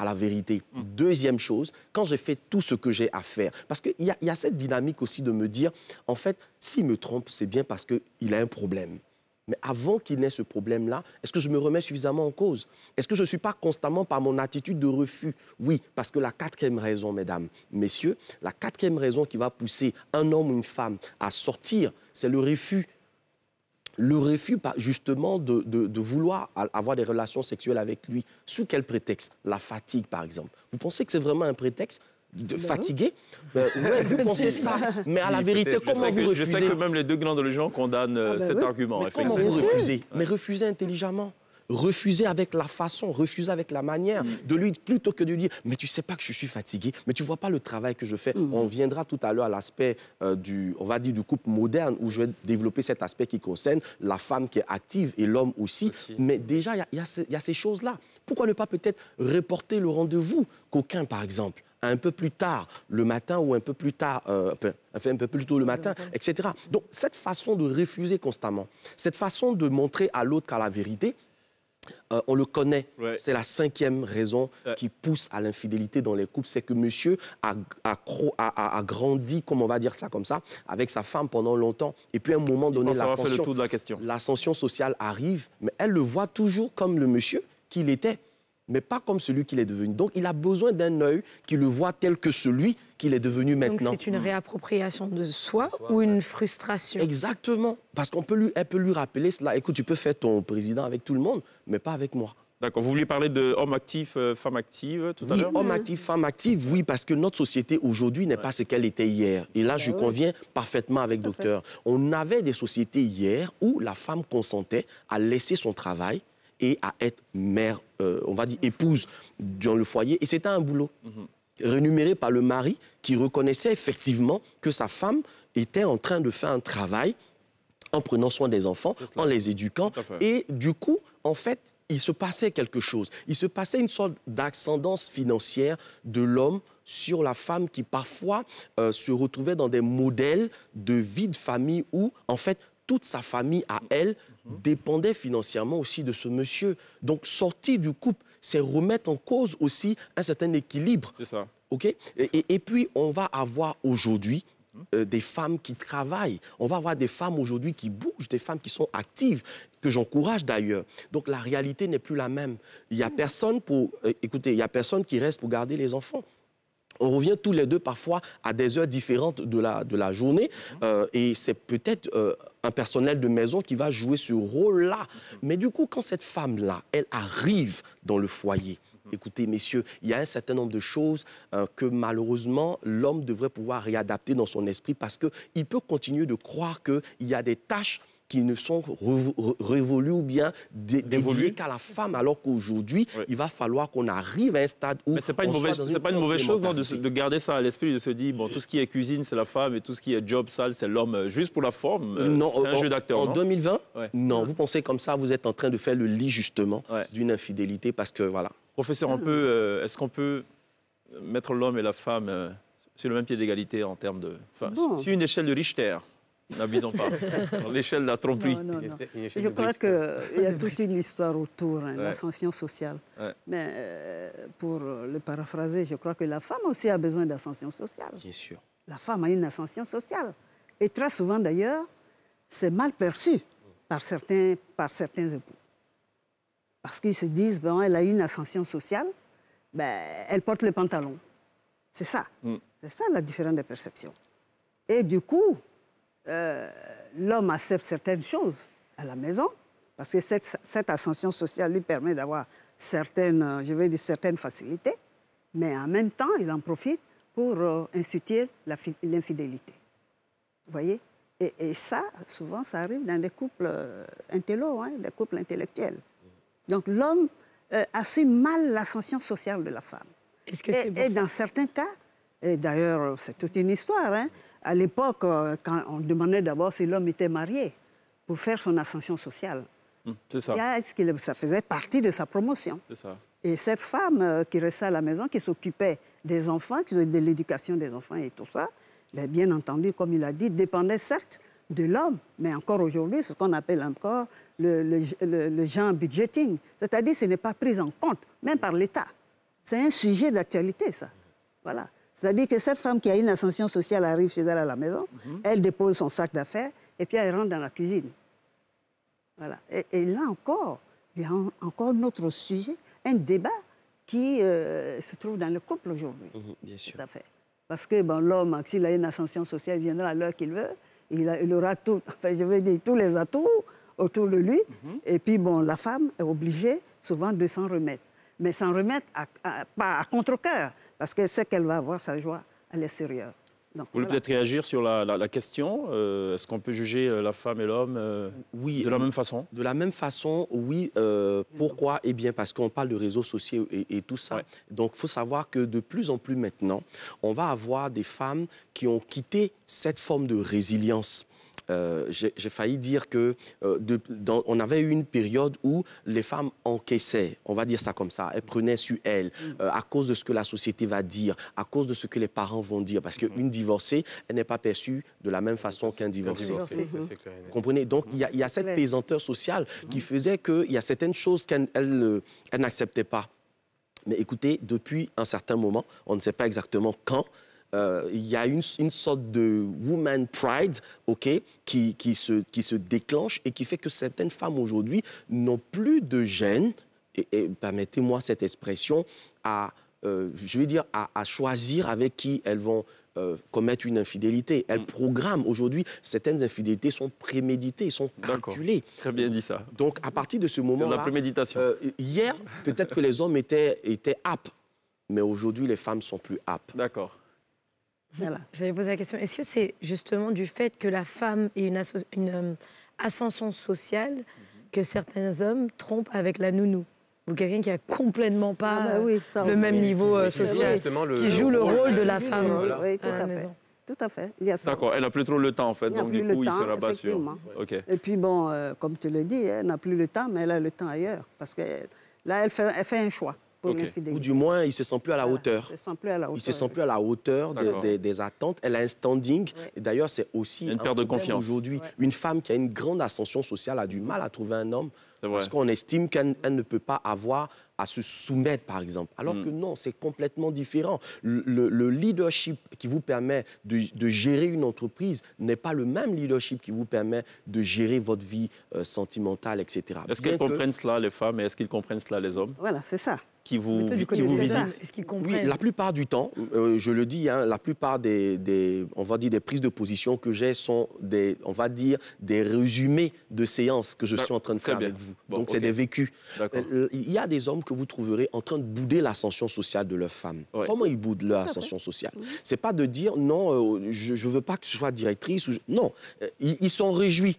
à la vérité. Hmm. Deuxième chose, quand j'ai fait tout ce que j'ai à faire, parce qu'il y, a cette dynamique aussi de me dire, en fait, s'il me trompe, c'est bien parce qu'il a un problème. Mais avant qu'il n'ait ce problème-là, est-ce que je me remets suffisamment en cause Est-ce que je ne suis pas constamment par mon attitude de refus Oui, parce que la quatrième raison, mesdames, messieurs, la quatrième raison qui va pousser un homme ou une femme à sortir, c'est le refus le refus justement de, de, vouloir avoir des relations sexuelles avec lui. Sous quel prétexte La fatigue, par exemple. Vous pensez que c'est vraiment un prétexte bah fatigué. Bah vous pensez ça, mais à la vérité, comment vous refusez Je sais que même les deux grands de gens condamnent ah euh, bah cet argument. Mais comment vous refusez Mais refusez intelligemment refuser avec la façon, refuser avec la manière, mm. de lui plutôt que de lui dire mais tu sais pas que je suis fatigué, mais tu vois pas le travail que je fais. Mm. On viendra tout à l'heure à l'aspect euh, du, on va dire du couple moderne où je vais développer cet aspect qui concerne la femme qui est active et l'homme aussi. Mais déjà il y, a ces choses là. Pourquoi ne pas peut-être reporter le rendez-vous qu'aucun, par exemple un peu plus tard le matin ou un peu plus tard, euh, enfin, un peu plus tôt le matin, etc. Donc cette façon de refuser constamment, cette façon de montrer à l'autre qu'à la vérité, euh, on le connaît. C'est la cinquième raison qui pousse à l'infidélité dans les couples. C'est que monsieur a, a, grandi, comme on va dire ça comme ça, avec sa femme pendant longtemps. Et puis à un moment donné, l'ascension la sociale arrive, mais elle le voit toujours comme le monsieur qu'il était, mais pas comme celui qu'il est devenu. Donc il a besoin d'un œil qui le voit tel que celui qu'il est devenu maintenant. Donc c'est une réappropriation de soi, ou une frustration Exactement, parce qu'on peut lui, peut lui rappeler cela. Écoute, tu peux faire ton président avec tout le monde, mais pas avec moi. D'accord. Vous vouliez parler de homme actif, euh, femme active euh, tout à l'heure Homme actif, femme active, oui, parce que notre société aujourd'hui n'est pas ce qu'elle était hier. Et là, ben je conviens parfaitement avec le docteur. On avait des sociétés hier où la femme consentait à laisser son travail et à être mère, euh, on va dire épouse dans le foyer. Et c'était un boulot. Mhm. rémunéré par le mari qui reconnaissait effectivement que sa femme était en train de faire un travail en prenant soin des enfants, en les éduquant. Et du coup, en fait, il se passait quelque chose. Il se passait une sorte d'ascendance financière de l'homme sur la femme qui parfois euh, se retrouvait dans des modèles de vie de famille où, en fait, toute sa famille à elle dépendait financièrement aussi de ce monsieur. Donc sortir du couple, c'est remettre en cause aussi un certain équilibre. C'est ça. OK et, puis, on va avoir aujourd'hui hum? euh, des femmes qui travaillent. On va avoir des femmes aujourd'hui qui bougent, des femmes qui sont actives, que j'encourage d'ailleurs. Donc la réalité n'est plus la même. Il n'y a hum. personne pour... Euh, écoutez, il n'y a personne qui reste pour garder les enfants on revient tous les deux parfois à des heures différentes de la, de la journée. Euh, et c'est peut-être euh, un personnel de maison qui va jouer ce rôle-là. Mais du coup, quand cette femme-là, elle arrive dans le foyer, Écoutez, messieurs, il y a un certain nombre de choses euh, que malheureusement l'homme devrait pouvoir réadapter dans son esprit parce qu'il peut continuer de croire qu'il y a des tâches qui ne sont révolus ou bien dé qu'à la femme, alors qu'aujourd'hui, il va falloir qu'on arrive à un stade où. Mais c'est pas, une mauvaise, pas une mauvaise chose de, garder ça à l'esprit, de se dire bon, tout ce qui est cuisine, c'est la femme et tout ce qui est job sale, c'est l'homme, euh, juste pour la forme. Euh, c'est un jeu d'acteur. En 2020, non, vous pensez comme ça, vous êtes en train de faire le lit justement d'une infidélité parce que voilà. Professeur, on peut, euh, est-ce qu'on peut mettre l'homme et la femme sur le même pied d'égalité en termes de, enfin, sur une échelle de Richter N'abusons pas. Sur [laughs] l'échelle de la tromperie. Je crois qu'il y a [laughs] toute une histoire autour, hein, de l'ascension sociale. Mais euh, pour le paraphraser, je crois que la femme aussi a besoin d'ascension sociale. Bien sûr. La femme a une ascension sociale. Et très souvent, d'ailleurs, c'est mal perçu par certains, par certains époux. Parce qu'ils se disent, bon, elle a une ascension sociale, ben, elle porte le pantalon. C'est ça. Mm. C'est ça la différence de perception. Et du coup, euh, l'homme accepte certaines choses à la maison, parce que cette, ascension sociale lui permet d'avoir certaines, euh, je vais dire, certaines facilités, mais en même temps, il en profite pour euh, instituer l'infidélité. Vous voyez et, ça, souvent, ça arrive dans des couples euh, intello, hein, des couples intellectuels. Donc l'homme assume mal l'ascension sociale de la femme. Est-ce que c'est et, dans certains cas, et d'ailleurs, c'est toute une histoire, hein, à l'époque, euh, quand on demandait d'abord si l'homme était marié pour faire son ascension sociale. Hum, c'est ça. ça faisait partie de sa promotion. C'est ça. Et cette femme euh, qui restait à la maison, qui s'occupait des enfants, qui de l'éducation des enfants et tout ça, bien, bien entendu, comme il a dit, dépendait certes de l'homme, mais encore aujourd'hui, c'est ce qu'on appelle encore le, le genre budgeting. C'est-à-dire, ce n'est pas pris en compte, même par l'État. C'est un sujet d'actualité, ça. Voilà. C'est-à-dire que cette femme qui a une ascension sociale arrive chez elle à la maison, mhm. elle dépose son sac d'affaires et puis elle rentre dans la cuisine. Voilà. Et, là encore, il y a encore un autre sujet, un débat qui euh, se trouve dans le couple aujourd'hui. Mhm, bien sûr. Parce que bon, l'homme, s'il a une ascension sociale, il viendra à l'heure qu'il veut. Il, aura tout, [laughs] enfin, je veux dire, tous les atouts autour de lui. Mhm. Et puis, bon, la femme est obligée souvent de s'en remettre mais s'en remettre à, contre-cœur, parce qu'elle sait qu'elle va avoir sa joie à l'extérieur. Vous voulez peut-être réagir sur la, question. Euh, est-ce qu'on peut juger euh, la femme et l'homme euh, de la même façon De la même façon, oui. pourquoi Eh bien, parce qu'on parle de réseaux sociaux et, tout ça. Donc, il faut savoir que de plus en plus maintenant, on va avoir des femmes qui ont quitté cette forme de résilience euh, j'ai failli dire que euh, dans, on avait eu une période où les femmes encaissaient, on va dire ça comme ça, elles prenaient sur elles mm. euh, à cause de ce que la société va dire, à cause de ce que les parents vont dire, parce mm-hmm. qu'une divorcée, elle n'est pas perçue de la même façon qu'un divorcé. Vous comprenez Donc mm-hmm. il y, a cette pesanteur sociale mm-hmm. qui faisait qu'il y a certaines choses qu'elle n'acceptait pas. Mais écoutez, depuis un certain moment, on ne sait pas exactement quand, euh, il y a une, sorte de woman pride ok, qui, qui, se, qui se déclenche et qui fait que certaines femmes aujourd'hui n'ont plus de gêne, et, permettez-moi cette expression, à, euh, je vais dire, à, choisir avec qui elles vont euh, commettre une infidélité. Elles mm. programment aujourd'hui. Certaines infidélités sont préméditées, sont calculées. Très bien dit ça. Donc à partir de ce moment-là, la préméditation. hier, peut-être que les hommes étaient étaient mais aujourd'hui les femmes sont plus apes. D'accord. Voilà. J'avais poser la question, est-ce que c'est justement du fait que la femme est une, une euh, ascension sociale mhm. que certains hommes trompent avec la nounou ou quelqu'un qui a complètement pas bah euh, le même niveau euh, social, qui joue le, rôle, de la femme tout à, fait. maison tout à fait. D'accord, elle n'a plus trop le temps en fait, donc du coup, il se rabat sur. Et puis bon, comme tu le dis, elle n'a plus le temps, mais elle a le temps ailleurs. Parce que là, elle elle fait un choix. Ou du moins, il ne se sent plus à la ah, hauteur. Il ne se sent plus à la hauteur, des attentes. Elle a un standing. Et d'ailleurs, c'est aussi une perte de confiance. Aujourd'hui, une femme qui a une grande ascension sociale a du mal à trouver un homme parce qu'on estime qu'elle ne peut pas avoir à se soumettre, par exemple. Alors mm. que non, c'est complètement différent. Le, leadership qui vous permet de, gérer une entreprise n'est pas le même leadership qui vous permet de gérer votre vie euh, sentimentale, etc. Est-ce qu'ils comprennent cela, les femmes, et est-ce qu'ils comprennent cela, les hommes Voilà, c'est ça qui vous, qui vous la plupart du temps, euh, je le dis, hein, la plupart des, on va dire, des prises de position que j'ai sont des, on va dire, des résumés de séances que je suis en train de faire avec vous. Donc, c'est des vécus. Euh, il y a des hommes que vous trouverez en train de bouder l'ascension sociale de leur femme. Comment ils boudent leur ascension sociale Ce C'est pas de dire, non, euh, je, ne veux pas que je sois directrice. Non, ils sont réjouis.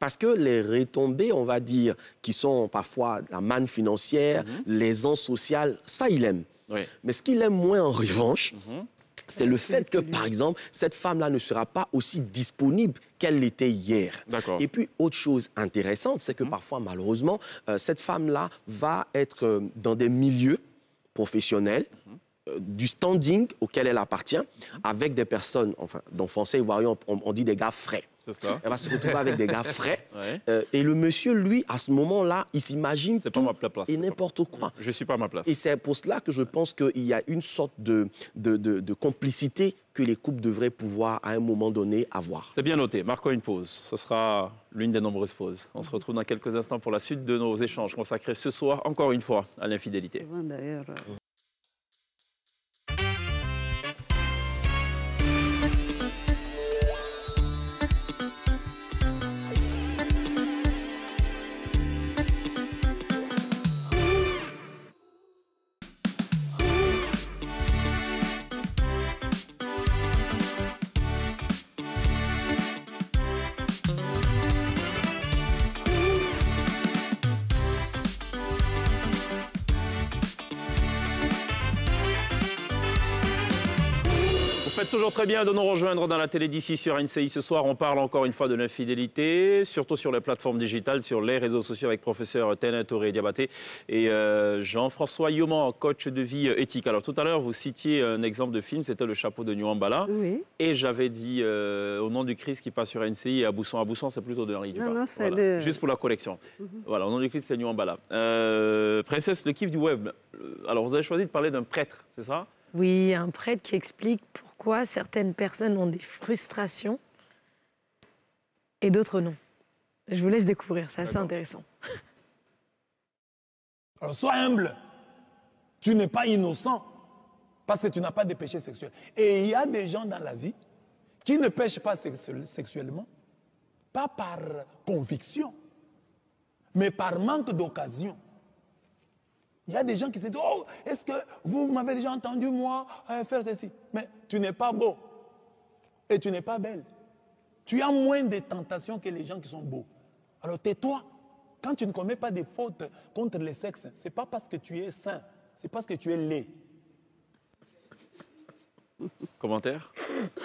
Parce que les retombées, on va dire, qui sont parfois la manne financière, les mhm. l'aisance sociale, ça, il aime. Mais ce qu'il aime moins, en revanche, mhm. c'est le fait que, par exemple, cette femme-là ne sera pas aussi disponible qu'elle l'était hier. Et puis, autre chose intéressante, c'est que mhm. parfois, malheureusement, euh, cette femme-là va être euh, dans des milieux professionnels euh, du standing auquel elle appartient, avec des personnes, enfin, dans français on, dit des gars frais. Elle va se retrouver avec des gars frais. [laughs] Euh, et le monsieur, lui, à ce moment-là, il s'imagine c'est pas ma place, et n'importe quoi. Je suis pas à ma place. Et c'est pour cela que je pense qu'il y a une sorte de, de, de, complicité que les couples devraient pouvoir, à un moment donné, avoir. C'est bien noté. Marquons une pause. Ce sera l'une des nombreuses pauses. On se retrouve dans quelques instants pour la suite de nos échanges consacrés ce soir, encore une fois, à l'infidélité. toujours très bien de nous rejoindre dans la télé d'ici sur NCI. Ce soir, on parle encore une fois de l'infidélité, surtout sur les plateformes digitales, sur les réseaux sociaux avec professeur Tenet Touré Diabaté et euh, Jean-François Yoman, coach de vie éthique. Alors tout à l'heure, vous citiez un exemple de film, c'était Le chapeau de nuambala Et j'avais dit euh, au nom du Christ qui passe sur NCI à Bousson. À Bousson, c'est plutôt de Henri Juste pour la collection. Mhm. Voilà, au nom du Christ, c'est Nuambala. Euh, princesse, le kiff du web. Alors vous avez choisi de parler d'un prêtre, c'est ça oui, un prêtre qui explique pourquoi certaines personnes ont des frustrations et d'autres non. Je vous laisse découvrir, c'est assez intéressant. [laughs] Alors, sois humble. Tu n'es pas innocent parce que tu n'as pas de péché sexuel. Et il y a des gens dans la vie qui ne pêchent pas sexuellement, pas par conviction, mais par manque d'occasion. Il y a des gens qui se disent, oh, est-ce que vous m'avez déjà entendu, moi, euh, faire ceci Mais tu n'es pas beau. Et tu n'es pas belle. Tu as moins de tentations que les gens qui sont beaux. Alors tais-toi. Quand tu ne commets pas des fautes contre le sexe, ce n'est pas parce que tu es saint, c'est parce que tu es laid. Commentaire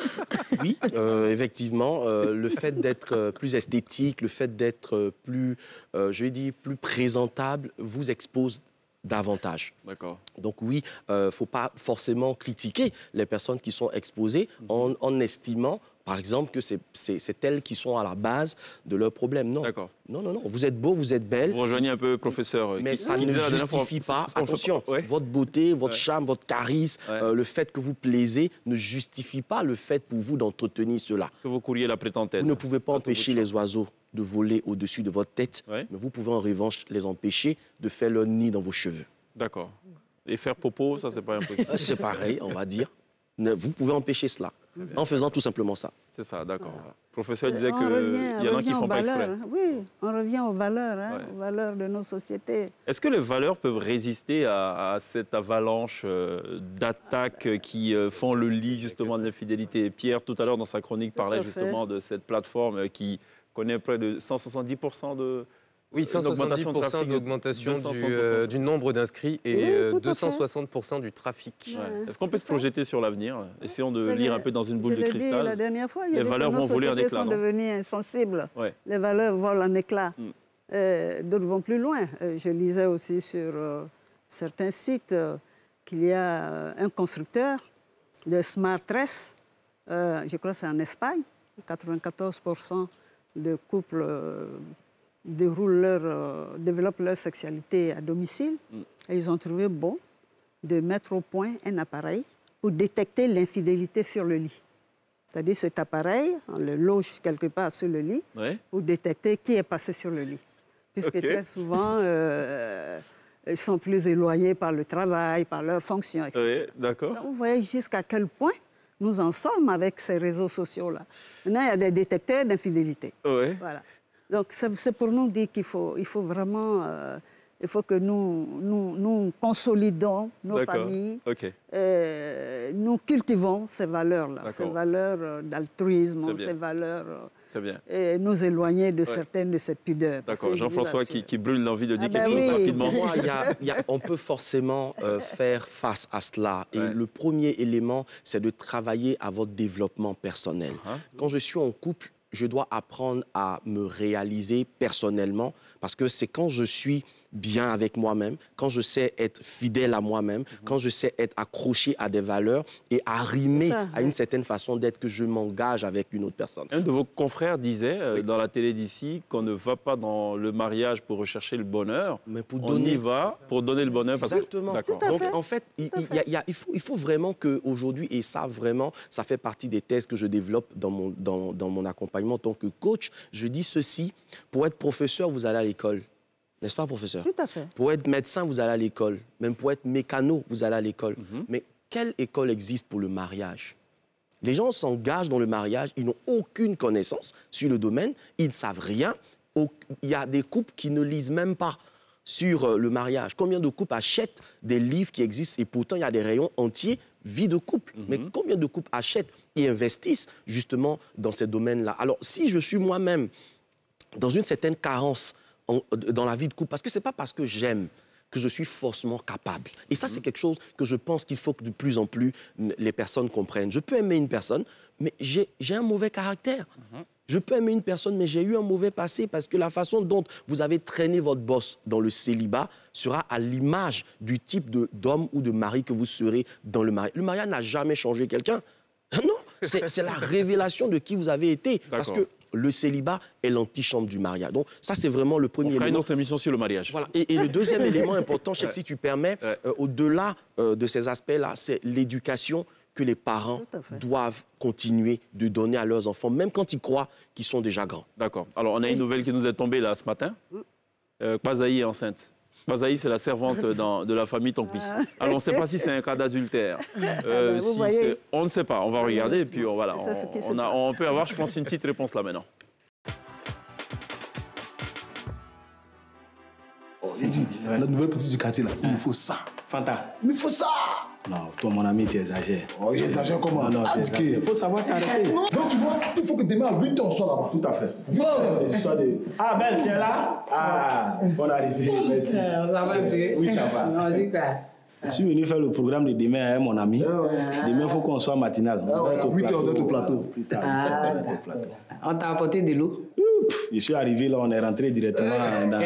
[laughs] Oui, euh, effectivement, euh, le fait d'être plus esthétique, le fait d'être plus, je vais dire, plus présentable, vous expose davantage. D'accord. Donc oui, il euh, faut pas forcément critiquer les personnes qui sont exposées mhm. en estimant par exemple, que c'est elles qui sont à la base de leurs problèmes. Non. D'accord. Non, non, non. Vous êtes beau, vous êtes belle. Vous rejoignez un peu, professeur. Euh, mais ça ne justifie pas. Attention, votre beauté, votre charme, votre charisme, euh, le fait que vous plaisez ne justifie pas le fait pour vous d'entretenir cela. Que vous couriez la prétentaine. Vous ne pouvez pas empêcher les oiseaux de voler au-dessus de votre tête, mais vous pouvez en revanche les empêcher de faire leur nid dans vos cheveux. D'accord. Et faire popo, ça, c'est pas impossible. [laughs] c'est pareil, on va dire. Vous pouvez empêcher cela en faisant tout simplement ça. C'est ça, d'accord. Le professeur disait qu'il y en a qui font pas exprès. Hein. Oui, on revient aux valeurs, hein, aux valeurs de nos sociétés. Est-ce que les valeurs peuvent résister à, cette avalanche euh, d'attaques qui euh, font le lit justement de l'infidélité Pierre, tout à l'heure dans sa chronique, parlait justement de cette plateforme euh, qui connaît près de 170% de, oui, 170% d'augmentation euh, du, nombre d'inscrits et 260% euh, du trafic. Est-ce qu'on peut se projeter sur l'avenir Essayons de lire un peu dans une boule de cristal. la dernière fois, il y les valeurs vont voler éclat. sont devenues insensibles. Les valeurs volent en éclat. Hmm. Euh, d'autres vont plus loin. je lisais aussi sur certains sites qu'il y a un constructeur de Smart 13, je crois que c'est en Espagne, 94% de couples déroulent leur, euh, développent leur sexualité à domicile. Mm. Et ils ont trouvé bon de mettre au point un appareil pour détecter l'infidélité sur le lit. C'est-à-dire cet appareil, on le loge quelque part sur le lit pour détecter qui est passé sur le lit. Puisque très souvent, euh, euh, ils sont plus éloignés par le travail, par leurs fonctions, etc. d'accord. Vous voyez jusqu'à quel point nous en sommes avec ces réseaux sociaux-là. Maintenant, il y a des détecteurs d'infidélité. Voilà. Donc c'est pour nous dire qu'il faut, il faut vraiment... Euh, il faut que nous, nous, nous consolidons nos familles, euh, nous cultivons ces valeurs-là, ces valeurs euh, d'altruisme, ces valeurs... Très bien. Et nous éloigner de certaines de ces pudeurs. D'accord, Jean-François qui, brûle l'envie de ah dire ben quelque chose rapidement. Moi, on peut forcément faire face à cela. Et le premier élément, c'est de travailler à votre développement personnel. Uh-huh. Quand je suis en couple, je dois apprendre à me réaliser personnellement parce que c'est quand je suis bien avec moi-même, quand je sais être fidèle à moi-même, mhm. quand je sais être accroché à des valeurs et arrimé à, une certaine façon d'être que je m'engage avec une autre personne. Un de vos confrères disait euh, dans la télé d'ici qu'on ne va pas dans le mariage pour rechercher le bonheur, mais pour on donner... y va pour donner le bonheur. Exactement. Donc, en fait, il, faut, il faut vraiment qu'aujourd'hui, et ça vraiment, ça fait partie des thèses que je développe dans mon, dans, dans mon accompagnement en tant que coach, je dis ceci, pour être professeur, vous allez à l'école. N'est-ce pas, professeur Tout à fait. Pour être médecin, vous allez à l'école. Même pour être mécano, vous allez à l'école. Mhm. Mais quelle école existe pour le mariage Les gens s'engagent dans le mariage, ils n'ont aucune connaissance sur le domaine, ils ne savent rien. Il y a des couples qui ne lisent même pas sur euh, le mariage. Combien de couples achètent des livres qui existent et pourtant il y a des rayons entiers vie de couple. Mhm. Mais combien de couples achètent et investissent justement dans ces domaines-là Alors si je suis moi-même dans une certaine carence dans la vie de couple. Parce que c'est pas parce que j'aime que je suis forcément capable. Et ça, c'est mhm. quelque chose que je pense qu'il faut que de plus en plus les personnes comprennent. Je peux aimer une personne, mais j'ai un mauvais caractère. Mhm. Je peux aimer une personne, mais j'ai eu un mauvais passé parce que la façon dont vous avez traîné votre boss dans le célibat sera à l'image du type d'homme ou de mari que vous serez dans le mariage. Le mariage n'a jamais changé quelqu'un. [laughs] Non, c'est la [laughs] révélation de qui vous avez été. Parce que le célibat est l'antichambre du mariage. Donc ça, c'est vraiment le premier On fera élément. une autre émission sur le mariage. Voilà. Et, le deuxième [laughs] élément important, Cheikh, si tu permets, euh, au-delà euh, de ces aspects-là, c'est l'éducation que les parents doivent continuer de donner à leurs enfants, même quand ils croient qu'ils sont déjà grands. D'accord. Alors, on a une nouvelle qui nous est tombée là ce matin. Hum. Euh, est enceinte. Bazaï, c'est la servante [laughs] de la famille, tant pis. Ah. Alors, on ne sait pas si c'est un cas d'adultère. Ah, bah, euh, on ne sait pas. On va ah, regarder et puis voilà. On, peut avoir, je pense, [laughs] une petite réponse là maintenant. Oh, il la nouvelle petite du quartier, il nous faut ça. Fanta. Il nous faut ça non, toi, mon ami, tu exagères. Oh, j'exagère comment Non, non, que Il faut savoir t'arrêter. Donc, tu vois, il faut que demain, à 8 h on soit là-bas. Tout à fait. de... Ah, Belle, tu es là Ah, bon arrivé, merci. Ça va Oui, ça va. On dit quoi je suis venu faire le programme de demain, hein, mon ami. Ah demain, il faut qu'on soit matinal. On au 8 heures plateau. Ah, plateau. On t'a apporté de l'eau Je suis arrivé là, on est rentré directement dans.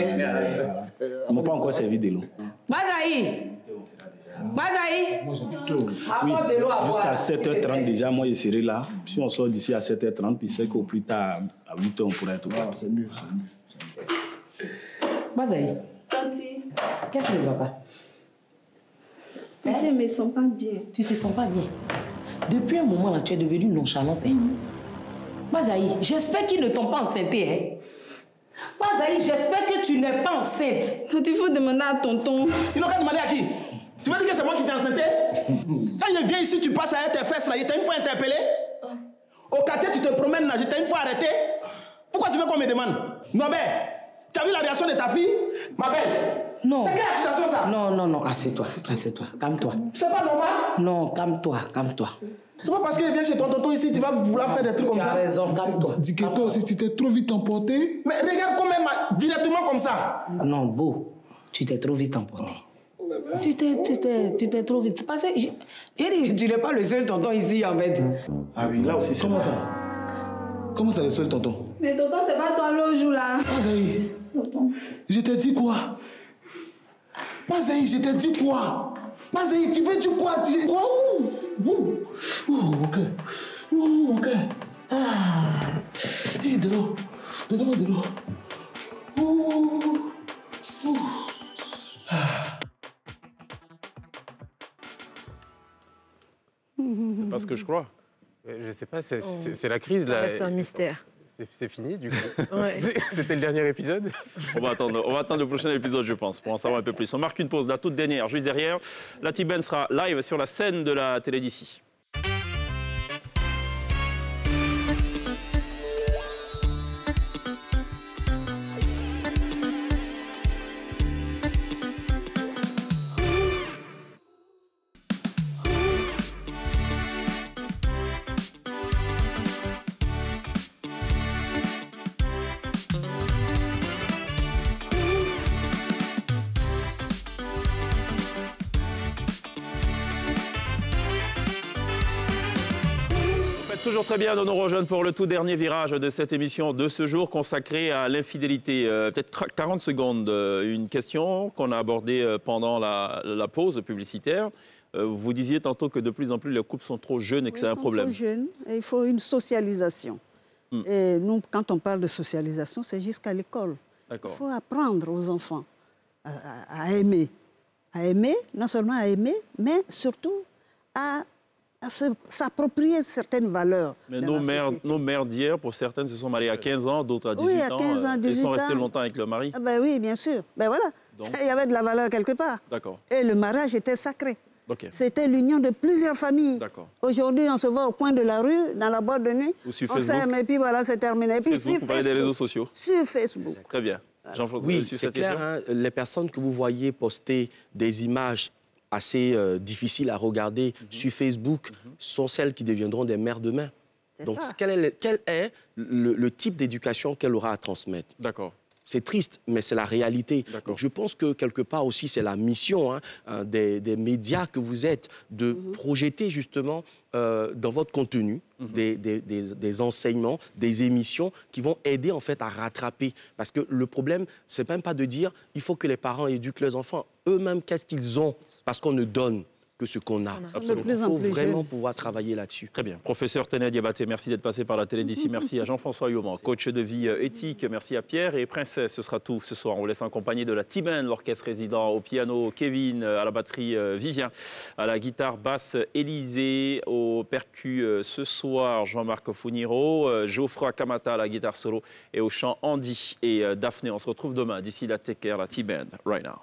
on ne m'a pas encore servi de l'eau. Bazaï Bazaï oui, Jusqu'à 7h30 déjà, moi je serai là. Si on sort d'ici à 7h30, puis c'est qu'au plus tard, à 8h, on pourrait être là. Ah, c'est mieux, c'est mieux. Bazaï, qu'est-ce qui ne va pas Tu ne sens pas bien. Tu ne te sens pas bien Depuis un moment là, tu es devenue nonchalante. Hein? Mm-hmm. Bazaï, j'espère qu'ils ne t'ont pas enceinte, Hein? Bazaï, j'espère que tu n'es pas enceinte. Tu faut demander à tonton. Il n'a qu'à demander à qui tu veux dire que c'est moi qui t'ai enceinté [laughs] Quand je viens ici, tu passes à tes fesses là, je t'ai une fois interpellé. Oh. Au quartier, tu te promènes là, je t'ai une fois arrêté. Oh. Pourquoi tu veux qu'on me demande Norbert, tu as vu la réaction de ta fille Ma belle non. C'est quelle accusation ça Non, non, non, assieds-toi, assieds-toi, calme-toi. C'est pas normal Non, calme-toi, calme-toi. C'est pas parce que je viens chez ton tonton ici, tu vas vouloir faire des trucs comme ça. Tu as raison, calme-toi. Dis que toi aussi, tu t'es trop vite emporté. Mais regarde comment même, directement comme ça. Non, beau, tu t'es trop vite emporté. Tu t'es... tu t'es... tu t'es trop vite. dit que tu n'es pas le seul tonton ici, en fait. Ah oui, là aussi, c'est Comment ça Comment ça, le seul tonton Mais tonton, c'est pas toi le jour, là. Pazaï, ah, tonton. je t'ai dit quoi Pazaï, ah, je t'ai dit quoi Pazaï, ah, tu veux du quoi tu... Quoi Ouh, ouh, ok. Ouh, ok. Ah, hé, de l'eau. Donne-moi de l'eau. Ouh, Ah. Parce que je crois. Euh, je sais pas, c'est oh. la crise là. C'est un mystère. C'est fini du coup. [laughs] C'était le dernier épisode. On va, attendre, on va attendre le prochain épisode, je pense, pour en savoir un peu plus. On marque une pause, la toute dernière, juste derrière. La Tiben sera live sur la scène de la télé d'ici. bien de nous pour le tout dernier virage de cette émission de ce jour consacrée à l'infidélité. Euh, peut-être 40 secondes. Euh, une question qu'on a abordée euh, pendant la, pause publicitaire. vous disiez tantôt que de plus en plus les couples sont trop jeunes et que c'est un problème. Trop jeunes et il faut une socialisation. Hmm. Et nous, quand on parle de socialisation, c'est jusqu'à l'école. Il faut apprendre aux enfants à, à aimer. À aimer, non seulement à aimer, mais surtout à à s'approprier certaines valeurs. Mais nos mères, nos mères d'hier, pour certaines, se sont mariées à 15 ans, d'autres à 18 oui, à 15 ans. Ils euh, sont restés longtemps avec le mari. Ah ben oui, bien sûr. Ben voilà. Il y avait de la valeur quelque part. D'accord. Et le mariage était sacré. C'était l'union de plusieurs familles. Aujourd'hui, on se voit au coin de la rue, dans la boîte de nuit. sur Facebook. On et puis voilà, c'est terminé. puis Facebook, vous Facebook. des réseaux sociaux. Sur Facebook. Très bien. jean Oui, c'est clair. Hein. les personnes que vous voyez poster des images assez euh, difficiles à regarder mhm. sur Facebook mhm. sont celles qui deviendront des mères demain. Donc, quel est, le type d'éducation qu'elle aura à transmettre D'accord. C'est triste, mais c'est la réalité. je pense que quelque part aussi, c'est la mission hein, euh, des, médias que vous êtes de mhm. projeter justement euh, dans votre contenu mhm. des, enseignements, des émissions qui vont aider en fait à rattraper. Parce que le problème, c'est même pas de dire il faut que les parents éduquent leurs enfants. Eux-mêmes, qu'est-ce qu'ils ont Parce qu'on ne donne que ce qu'on a. Absolument. Il faut vraiment pouvoir travailler là-dessus. Très bien. Professeur Tened merci d'être passé par la télé d'ici. [laughs] Merci à Jean-François Yoman, coach de vie euh, éthique. Merci à Pierre et Princesse. Ce sera tout ce soir. On vous laisse en compagnie de la T-Band, l'orchestre résident, au piano Kevin, euh, à la batterie euh, Vivien, à la guitare basse Élysée au percu ce soir Jean-Marc Founiro, Geoffroy Kamata à la guitare solo et au chant Andy et Daphné. On se retrouve demain. D'ici la t la right now.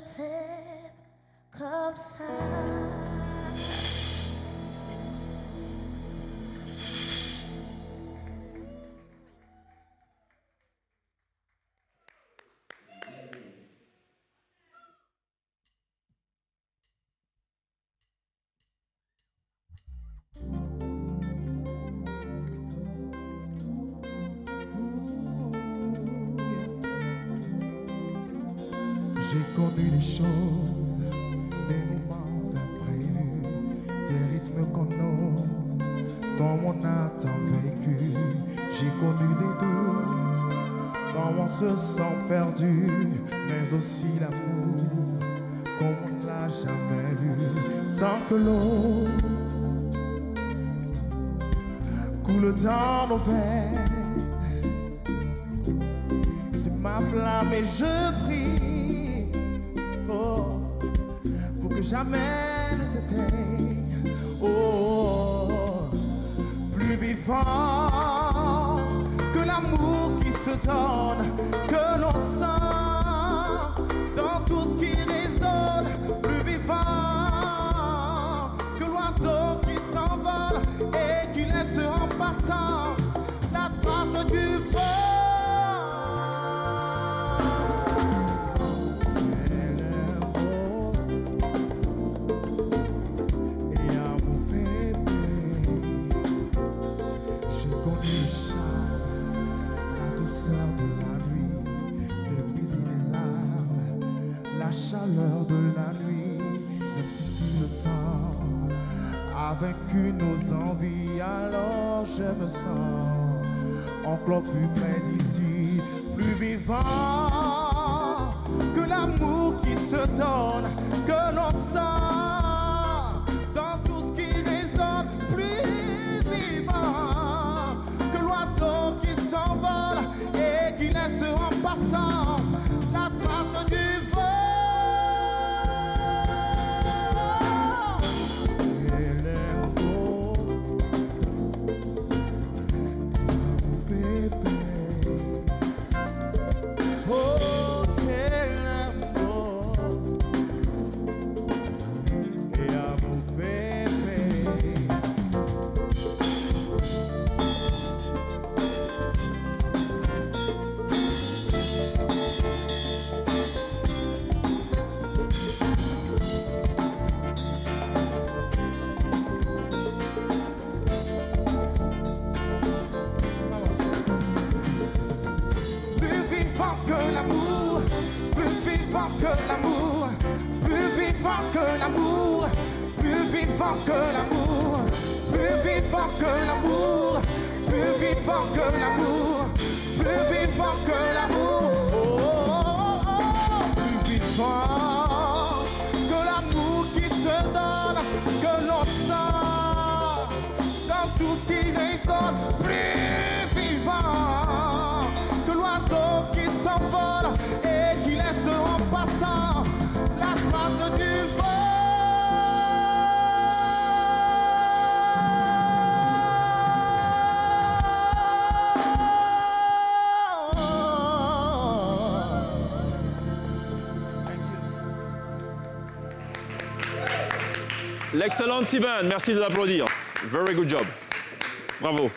곁에 감사 connu les choses, des moments imprévus, des rythmes qu'on ose, comme on a tant vécu. J'ai connu des doutes, quand on se sent perdu, mais aussi l'amour, comme on l'a jamais vu. Tant que l'eau coule dans nos veines, c'est ma flamme et je prie. jamais ne s'éteignent. Oh, plus vivant que l'amour qui se donne, que l'on sent dans tout ce qui résonne. Plus vivant que l'oiseau qui s'envole et qui laisse en passant la trace du feu encore plus près d'ici, plus vivant que l'amour qui se donne, que l'on sent. Excellent, t Merci de l'applaudir. Very good job. Bravo.